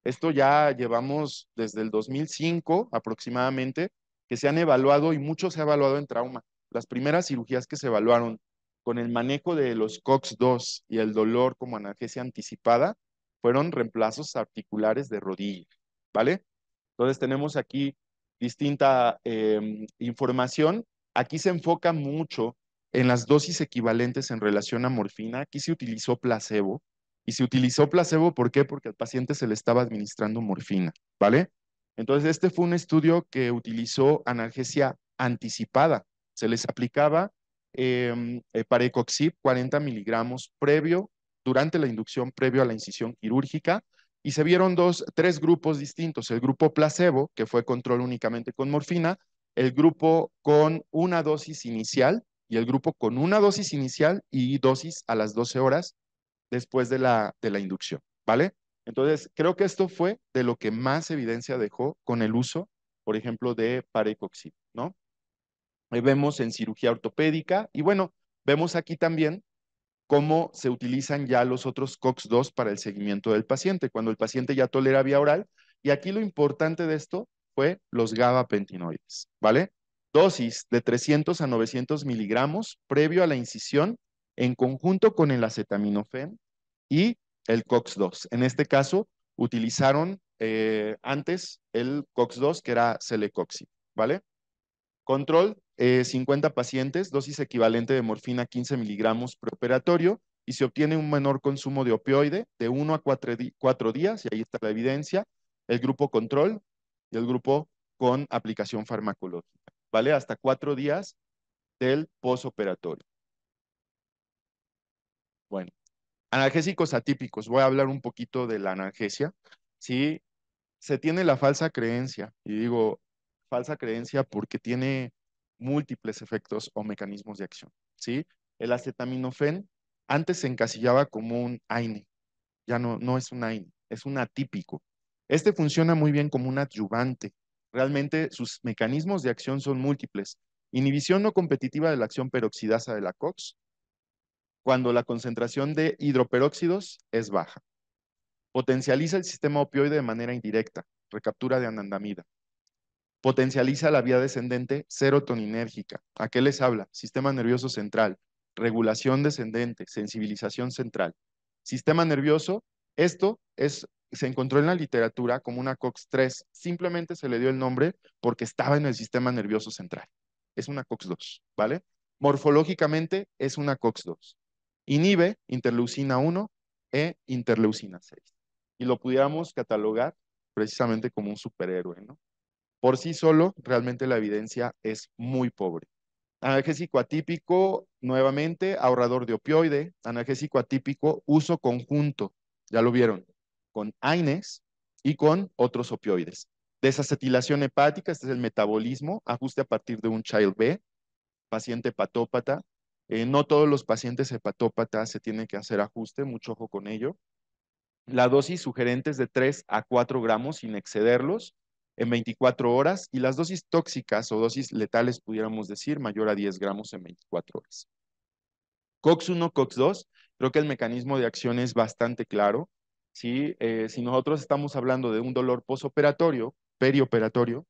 Speaker 2: Esto ya llevamos desde el 2005 aproximadamente que se han evaluado y mucho se ha evaluado en trauma. Las primeras cirugías que se evaluaron con el manejo de los COX-2 y el dolor como analgesia anticipada fueron reemplazos articulares de rodilla, ¿vale? Entonces tenemos aquí distinta em, información. Aquí se enfoca mucho en las dosis equivalentes en relación a morfina. Aquí se utilizó placebo. Y se utilizó placebo, ¿por qué? Porque al paciente se le estaba administrando morfina, ¿vale? Entonces, este fue un estudio que utilizó analgesia anticipada. Se les aplicaba para em, eh, parecoxib 40 miligramos previo, durante la inducción previo a la incisión quirúrgica, y se vieron dos, tres grupos distintos. El grupo placebo, que fue control únicamente con morfina, el grupo con una dosis inicial y el grupo con una dosis inicial y dosis a las 12 horas después de la, de la inducción, ¿vale? Entonces, creo que esto fue de lo que más evidencia dejó con el uso, por ejemplo, de parecoxib, ¿no? Ahí vemos en cirugía ortopédica y bueno, vemos aquí también cómo se utilizan ya los otros COX-2 para el seguimiento del paciente, cuando el paciente ya tolera vía oral. Y aquí lo importante de esto fue los gabapentinoides, ¿vale? dosis de 300 a 900 miligramos previo a la incisión en conjunto con el acetaminofen y el COX-2. En este caso, utilizaron eh, antes el COX-2, que era celecoxib, ¿vale? Control, 50 eh, pacientes, dosis equivalente de morfina 15 miligramos preoperatorio y se obtiene un menor consumo de opioide de 1 a 4 días, y ahí está la evidencia, el grupo control y el grupo con aplicación farmacológica. ¿vale? Hasta cuatro días del posoperatorio. Bueno, analgésicos atípicos. Voy a hablar un poquito de la analgesia. Sí, se tiene la falsa creencia, y digo falsa creencia porque tiene múltiples efectos o mecanismos de acción, ¿sí? El acetaminofén antes se encasillaba como un AINE, ya no, no es un AINE, es un atípico. Este funciona muy bien como un adyuvante, Realmente sus mecanismos de acción son múltiples. Inhibición no competitiva de la acción peroxidasa de la COX cuando la concentración de hidroperóxidos es baja. Potencializa el sistema opioide de manera indirecta, recaptura de anandamida. Potencializa la vía descendente serotoninérgica. ¿A qué les habla? Sistema nervioso central, regulación descendente, sensibilización central. Sistema nervioso, esto es se encontró en la literatura como una COX-3. Simplemente se le dio el nombre porque estaba en el sistema nervioso central. Es una COX-2, ¿vale? Morfológicamente es una COX-2. Inhibe interleucina 1 e interleucina 6. Y lo pudiéramos catalogar precisamente como un superhéroe, ¿no? Por sí solo, realmente la evidencia es muy pobre. Analgésico atípico, nuevamente, ahorrador de opioide. Analgésico atípico, uso conjunto. Ya lo vieron con AINES y con otros opioides. Desacetilación hepática, este es el metabolismo, ajuste a partir de un Child B, paciente hepatópata. Eh, no todos los pacientes hepatópatas se tienen que hacer ajuste, mucho ojo con ello. La dosis sugerente es de 3 a 4 gramos sin excederlos en 24 horas y las dosis tóxicas o dosis letales, pudiéramos decir, mayor a 10 gramos en 24 horas. COX-1, COX-2, creo que el mecanismo de acción es bastante claro. Eh, si nosotros estamos hablando de un dolor posoperatorio, perioperatorio,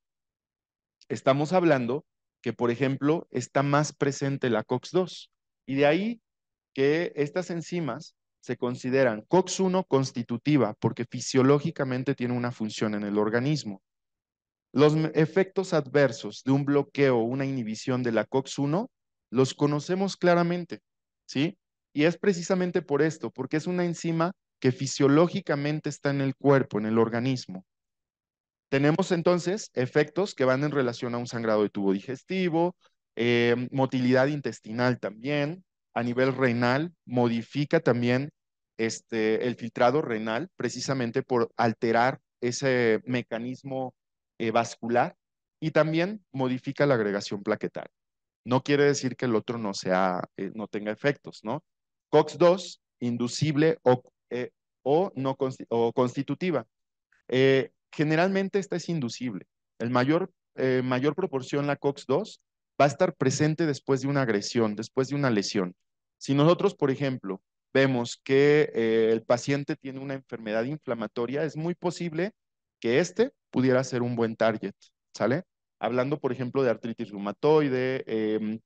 Speaker 2: estamos hablando que, por ejemplo, está más presente la COX-2. Y de ahí que estas enzimas se consideran COX-1 constitutiva porque fisiológicamente tiene una función en el organismo. Los efectos adversos de un bloqueo o una inhibición de la COX-1 los conocemos claramente, ¿sí? Y es precisamente por esto, porque es una enzima que fisiológicamente está en el cuerpo, en el organismo. Tenemos entonces efectos que van en relación a un sangrado de tubo digestivo, eh, motilidad intestinal también, a nivel renal, modifica también este, el filtrado renal precisamente por alterar ese mecanismo eh, vascular y también modifica la agregación plaquetaria. No quiere decir que el otro no, sea, eh, no tenga efectos, ¿no? COX-2, inducible o eh, o, no, constitutiva. Eh, generalmente esta es inducible. El mayor, eh, mayor proporción, la COX-2, va a estar presente después de una agresión, después de una lesión. Si nosotros, por ejemplo, vemos que el paciente tiene una enfermedad inflamatoria, es muy posible que este pudiera ser un buen target, ¿sale? Hablando, por ejemplo, de artritis reumatoide, em,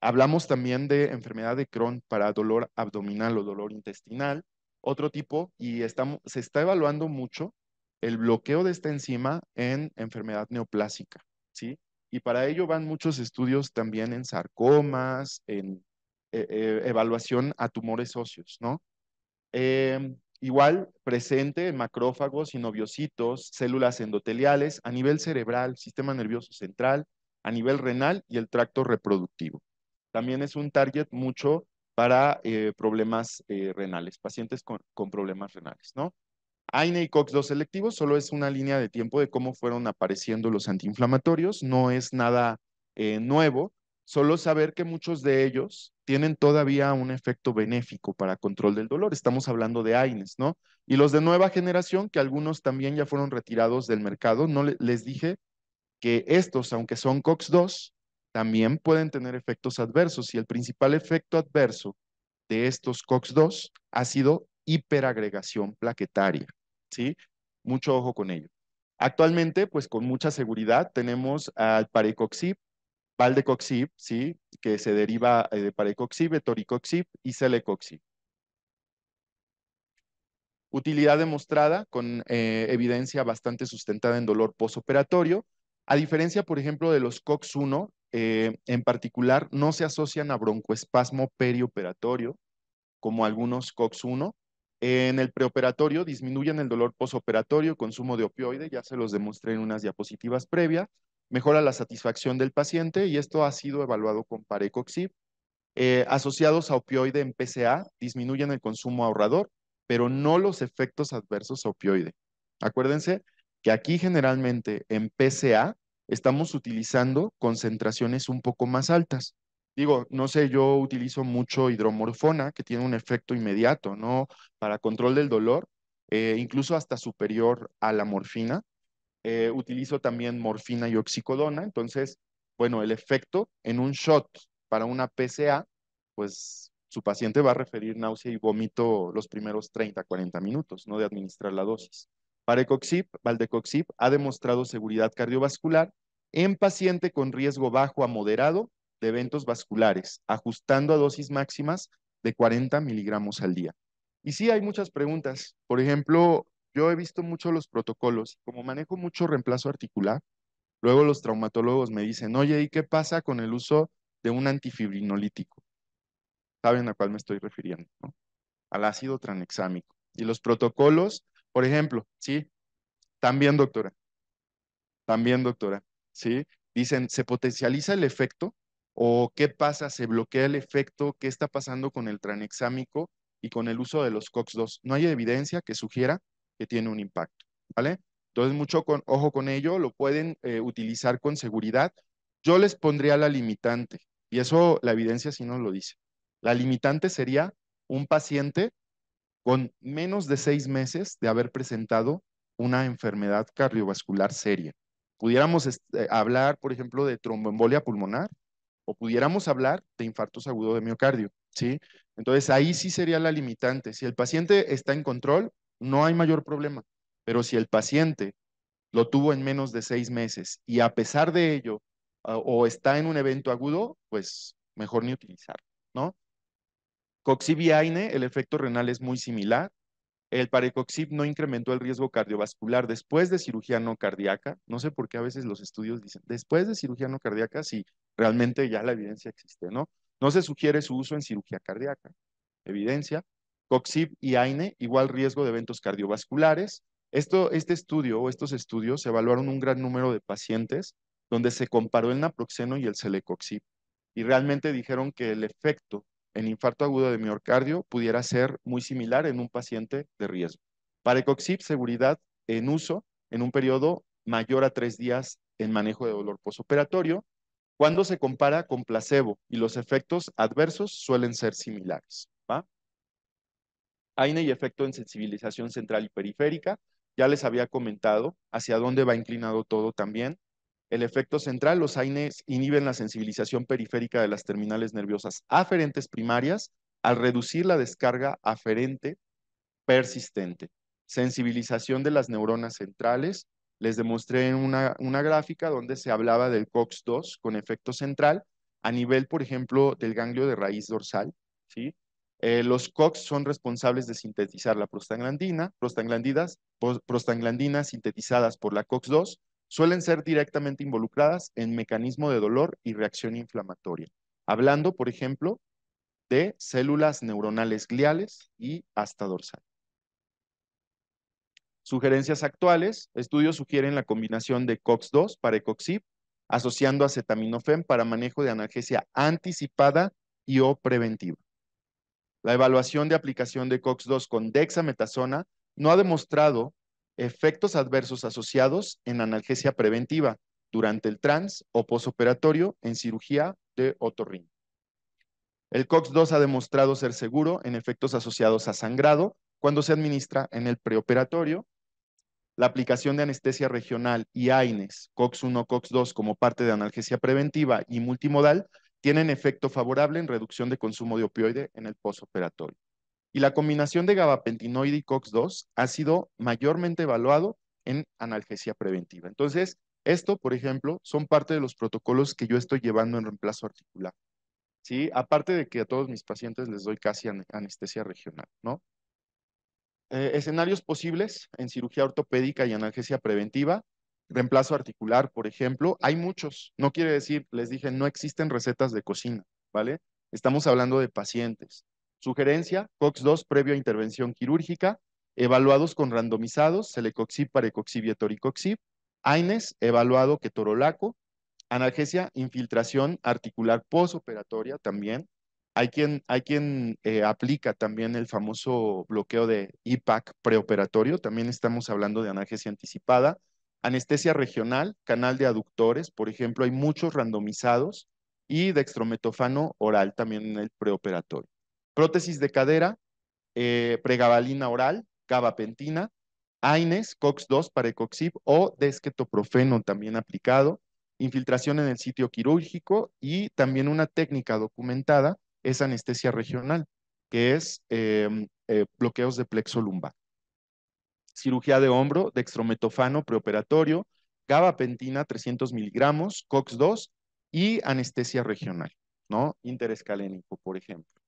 Speaker 2: hablamos también de enfermedad de Crohn para dolor abdominal o dolor intestinal, otro tipo y se está evaluando mucho el bloqueo de esta enzima en enfermedad neoplásica, ¿sí? Y para ello van muchos estudios también en sarcomas, en eh, eh, evaluación a tumores óseos, ¿no? Em, igual presente en macrófagos, sinoviocitos, células endoteliales a nivel cerebral, sistema nervioso central, a nivel renal y el tracto reproductivo. También es un target mucho para eh, problemas eh, renales, pacientes con, problemas renales, ¿no? AINE y COX-2 selectivos solo es una línea de tiempo de cómo fueron apareciendo los antiinflamatorios, no es nada eh, nuevo, solo saber que muchos de ellos tienen todavía un efecto benéfico para control del dolor. Estamos hablando de AINES, ¿no? Y los de nueva generación, que algunos también ya fueron retirados del mercado, no les dije que estos, aunque son COX-2, también pueden tener efectos adversos y el principal efecto adverso de estos COX-2 ha sido hiperagregación plaquetaria, ¿sí? Mucho ojo con ello. Actualmente, pues con mucha seguridad tenemos al parecoxib, valdecoxib, ¿sí? Que se deriva eh, de parecoxib, etoricoxib y celecoxib. Utilidad demostrada con eh, evidencia bastante sustentada en dolor posoperatorio. A diferencia, por ejemplo, de los COX-1, eh, en particular no se asocian a broncoespasmo perioperatorio, como algunos COX-1. En el preoperatorio disminuyen el dolor posoperatorio, consumo de opioide, ya se los demostré en unas diapositivas previas, mejora la satisfacción del paciente y esto ha sido evaluado con Parecoxib. Eh, asociados a opioide en PCA, disminuyen el consumo ahorrador, pero no los efectos adversos a opioide. Acuérdense que aquí generalmente en PCA estamos utilizando concentraciones un poco más altas. Digo, no sé, yo utilizo mucho hidromorfona, que tiene un efecto inmediato, ¿no? Para control del dolor, eh, incluso hasta superior a la morfina. Eh, utilizo también morfina y oxicodona, entonces, bueno, el efecto en un shot para una PCA, pues su paciente va a referir náusea y vómito los primeros 30, 40 minutos, no de administrar la dosis. Parecoxib, Valdecoxib ha demostrado seguridad cardiovascular en paciente con riesgo bajo a moderado de eventos vasculares, ajustando a dosis máximas de 40 miligramos al día. Y sí, hay muchas preguntas. Por ejemplo, yo he visto mucho los protocolos. Como manejo mucho reemplazo articular, luego los traumatólogos me dicen, oye, ¿y qué pasa con el uso de un antifibrinolítico? Saben a cuál me estoy refiriendo, Al ácido tranexámico. Y los protocolos por ejemplo, ¿sí? También, doctora. También, doctora. ¿Sí? Dicen, ¿se potencializa el efecto? ¿O qué pasa? ¿Se bloquea el efecto? ¿Qué está pasando con el tranexámico y con el uso de los COX-2? No hay evidencia que sugiera que tiene un impacto, ¿vale? Entonces, mucho con, ojo con ello, lo pueden eh, utilizar con seguridad. Yo les pondría la limitante, y eso la evidencia sí nos lo dice. La limitante sería un paciente con menos de seis meses de haber presentado una enfermedad cardiovascular seria. Pudiéramos este, hablar, por ejemplo, de tromboembolia pulmonar o pudiéramos hablar de infartos agudos de miocardio, ¿sí? Entonces, ahí sí sería la limitante. Si el paciente está en control, no hay mayor problema, pero si el paciente lo tuvo en menos de seis meses y a pesar de ello ah, o está en un evento agudo, pues mejor ni utilizar, ¿no? Coxib y AINE, el efecto renal es muy similar. El parecoxib no incrementó el riesgo cardiovascular después de cirugía no cardíaca. No sé por qué a veces los estudios dicen después de cirugía no cardíaca si realmente ya la evidencia existe, ¿no? No se sugiere su uso en cirugía cardíaca. Evidencia. Coxib y AINE, igual riesgo de eventos cardiovasculares. Esto, este estudio o estos estudios evaluaron un gran número de pacientes donde se comparó el naproxeno y el celecoxib y realmente dijeron que el efecto en infarto agudo de miocardio pudiera ser muy similar en un paciente de riesgo. Para Ecoxib, seguridad en uso en un periodo mayor a tres días en manejo de dolor posoperatorio, cuando se compara con placebo y los efectos adversos suelen ser similares. ¿va? AINE y efecto en sensibilización central y periférica, ya les había comentado hacia dónde va inclinado todo también. El efecto central, los AINES inhiben la sensibilización periférica de las terminales nerviosas aferentes primarias al reducir la descarga aferente persistente. Sensibilización de las neuronas centrales. Les demostré en una, una gráfica donde se hablaba del COX-2 con efecto central a nivel, por ejemplo, del ganglio de raíz dorsal. ¿sí? Eh, los COX son responsables de sintetizar la prostaglandina, prostaglandinas sintetizadas por la COX-2 suelen ser directamente involucradas en mecanismo de dolor y reacción inflamatoria, hablando, por ejemplo, de células neuronales gliales y hasta dorsal. Sugerencias actuales, estudios sugieren la combinación de COX-2 para ECOXIP, asociando acetaminofén para manejo de analgesia anticipada y o preventiva. La evaluación de aplicación de COX-2 con dexametasona no ha demostrado efectos adversos asociados en analgesia preventiva durante el trans o posoperatorio en cirugía de otorrin. El COX-2 ha demostrado ser seguro en efectos asociados a sangrado cuando se administra en el preoperatorio. La aplicación de anestesia regional y AINES, COX-1, COX-2 como parte de analgesia preventiva y multimodal tienen efecto favorable en reducción de consumo de opioide en el posoperatorio y la combinación de gabapentinoide y COX-2 ha sido mayormente evaluado en analgesia preventiva. Entonces, esto, por ejemplo, son parte de los protocolos que yo estoy llevando en reemplazo articular. ¿sí? Aparte de que a todos mis pacientes les doy casi anestesia regional, ¿no? Eh, escenarios posibles en cirugía ortopédica y analgesia preventiva, reemplazo articular, por ejemplo, hay muchos. No quiere decir, les dije, no existen recetas de cocina, ¿vale? Estamos hablando de pacientes. Sugerencia, COX-2 previo a intervención quirúrgica, evaluados con randomizados, Selecoxib, parecoxib y etoricoxib, AINES, evaluado ketorolaco, analgesia, infiltración articular posoperatoria también. Hay quien, hay quien eh, aplica también el famoso bloqueo de IPAC preoperatorio, también estamos hablando de analgesia anticipada, anestesia regional, canal de aductores, por ejemplo, hay muchos randomizados, y dextrometofano oral también en el preoperatorio prótesis de cadera, eh, pregabalina oral, gabapentina, AINES, COX-2 para ecoxib o desketoprofeno también aplicado, infiltración en el sitio quirúrgico y también una técnica documentada es anestesia regional, que es em, eh, bloqueos de plexo lumbar. Cirugía de hombro, dextrometofano preoperatorio, gabapentina 300 miligramos, COX-2 y anestesia regional, ¿no? Interescalénico, por ejemplo.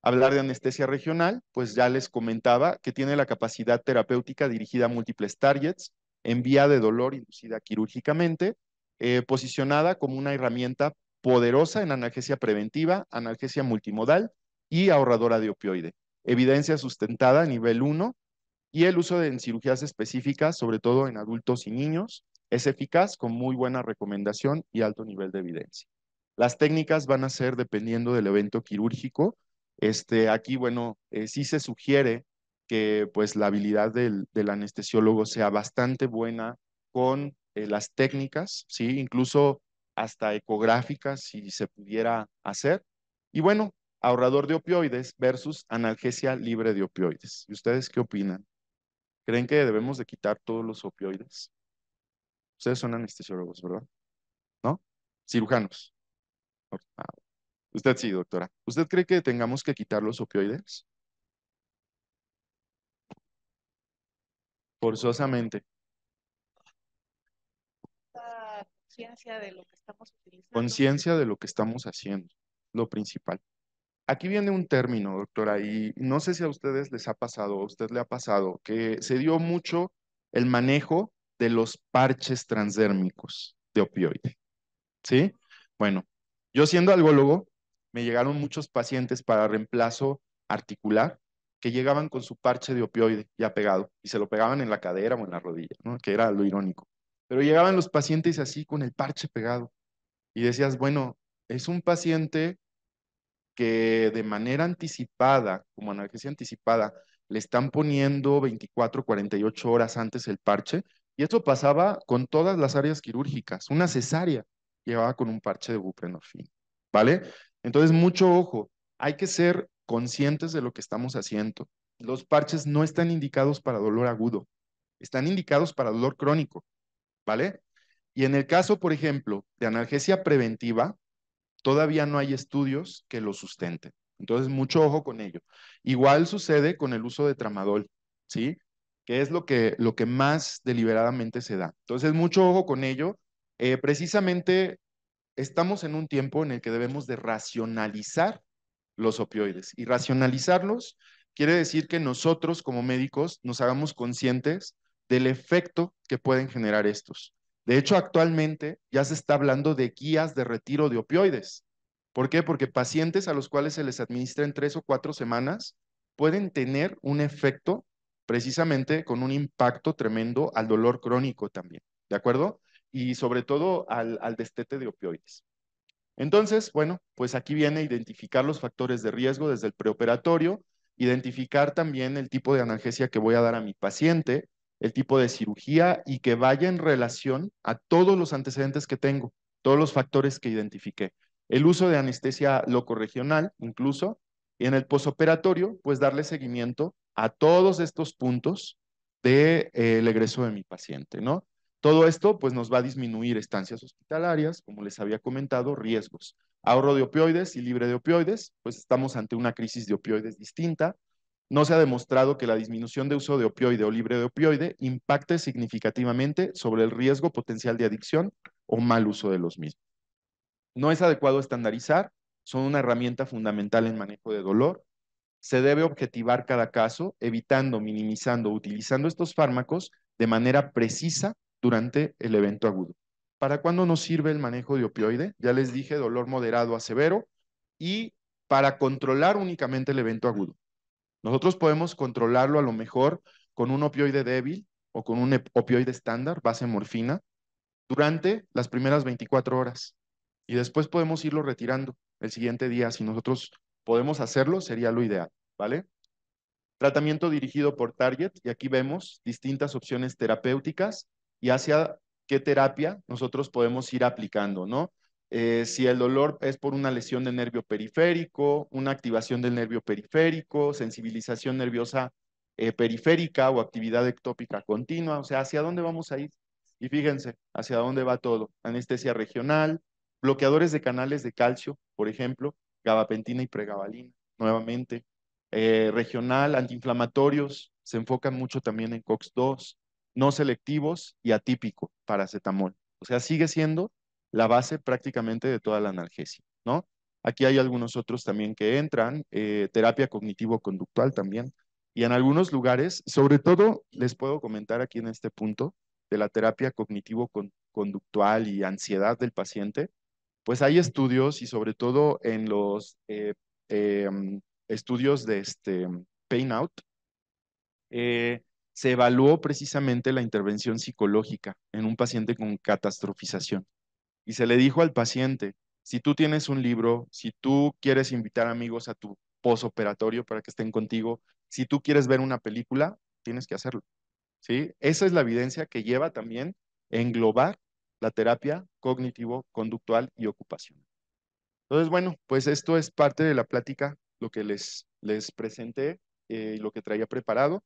Speaker 2: Hablar de anestesia regional, pues ya les comentaba que tiene la capacidad terapéutica dirigida a múltiples targets, en vía de dolor inducida quirúrgicamente, eh, posicionada como una herramienta poderosa en analgesia preventiva, analgesia multimodal y ahorradora de opioide. Evidencia sustentada a nivel 1 y el uso de, en cirugías específicas, sobre todo en adultos y niños, es eficaz con muy buena recomendación y alto nivel de evidencia. Las técnicas van a ser dependiendo del evento quirúrgico, este, aquí, bueno, eh, sí se sugiere que pues la habilidad del, anestesiólogo sea bastante buena con eh, las técnicas, ¿sí? Incluso hasta ecográficas si se pudiera hacer. Y bueno, ahorrador de opioides versus analgesia libre de opioides. ¿Y ustedes qué opinan? ¿Creen que debemos de quitar todos los opioides? Ustedes son anestesiólogos, ¿verdad? ¿No? Cirujanos. Usted sí, doctora. ¿Usted cree que tengamos que quitar los opioides? Forzosamente.
Speaker 1: Conciencia de lo que estamos
Speaker 2: Conciencia de lo que estamos haciendo, lo principal. Aquí viene un término, doctora, y no sé si a ustedes les ha pasado, a usted le ha pasado, que se dio mucho el manejo de los parches transdérmicos de opioide. ¿Sí? Bueno, yo siendo algólogo, me llegaron muchos pacientes para reemplazo articular que llegaban con su parche de opioide ya pegado y se lo pegaban en la cadera o en la rodilla, que era lo irónico. Pero llegaban los pacientes así con el parche pegado y decías, bueno, es un paciente que de manera anticipada, como analgesia anticipada, le están poniendo 24, 48 horas antes el parche y esto pasaba con todas las áreas quirúrgicas. Una cesárea llevaba con un parche de buprenorfina, ¿vale? Entonces, mucho ojo, hay que ser conscientes de lo que estamos haciendo. Los parches no están indicados para dolor agudo, están indicados para dolor crónico, ¿vale? Y en el caso, por ejemplo, de analgesia preventiva, todavía no hay estudios que lo sustenten. Entonces, mucho ojo con ello. Igual sucede con el uso de tramadol, ¿sí? Que es lo que, lo que más deliberadamente se da. Entonces, mucho ojo con ello. Eh, precisamente estamos en un tiempo en el que debemos de racionalizar los opioides. Y racionalizarlos quiere decir que nosotros como médicos nos hagamos conscientes del efecto que pueden generar estos. De hecho, actualmente ya se está hablando de guías de retiro de opioides. ¿Por qué? Porque pacientes a los cuales se les administra en tres o cuatro semanas pueden tener un efecto precisamente con un impacto tremendo al dolor crónico también. ¿De acuerdo? y sobre todo al, destete de opioides. Entonces, bueno, pues aquí viene identificar los factores de riesgo desde el preoperatorio, identificar también el tipo de analgesia que voy a dar a mi paciente, el tipo de cirugía y que vaya en relación a todos los antecedentes que tengo, todos los factores que identifiqué. El uso de anestesia locorregional, incluso, y en el posoperatorio, pues darle seguimiento a todos estos puntos del de, eh, egreso de mi paciente, ¿no? Todo esto pues nos va a disminuir estancias hospitalarias, como les había comentado, riesgos. Ahorro de opioides y libre de opioides, pues estamos ante una crisis de opioides distinta. No se ha demostrado que la disminución de uso de opioide o libre de opioide impacte significativamente sobre el riesgo potencial de adicción o mal uso de los mismos. No es adecuado estandarizar, son una herramienta fundamental en manejo de dolor. Se debe objetivar cada caso, evitando, minimizando, utilizando estos fármacos de manera precisa durante el evento agudo. ¿Para cuándo nos sirve el manejo de opioide? Ya les dije, dolor moderado a severo y para controlar únicamente el evento agudo. Nosotros podemos controlarlo a lo mejor con un opioide débil o con un opioide estándar, base morfina, durante las primeras 24 horas. Y después podemos irlo retirando el siguiente día. Si nosotros podemos hacerlo, sería lo ideal, ¿vale? Tratamiento dirigido por target, y aquí vemos distintas opciones terapéuticas y hacia qué terapia nosotros podemos ir aplicando, ¿no? Eh, si el dolor es por una lesión de nervio periférico, una activación del nervio periférico, sensibilización nerviosa eh, periférica o actividad ectópica continua, o sea, hacia dónde vamos a ir. Y fíjense, hacia dónde va todo. Anestesia regional, bloqueadores de canales de calcio, por ejemplo, gabapentina y pregabalina, nuevamente. Eh, regional, antiinflamatorios, se enfocan mucho también en COX-2 no selectivos y atípico, paracetamol. O sea, sigue siendo la base prácticamente de toda la analgesia, ¿no? Aquí hay algunos otros también que entran, eh, terapia cognitivo-conductual también, y en algunos lugares, sobre todo les puedo comentar aquí en este punto de la terapia cognitivo-conductual y ansiedad del paciente, pues hay estudios y sobre todo en los eh, eh, mm, estudios de este pain out, eh, se evaluó precisamente la intervención psicológica en un paciente con catastrofización. Y se le dijo al paciente, si tú tienes un libro, si tú quieres invitar amigos a tu posoperatorio para que estén contigo, si tú quieres ver una película, tienes que hacerlo. ¿Sí? Esa es la evidencia que lleva también a englobar la terapia cognitivo, conductual y ocupacional. Entonces, bueno, pues esto es parte de la plática, lo que les, les presenté eh, y lo que traía preparado.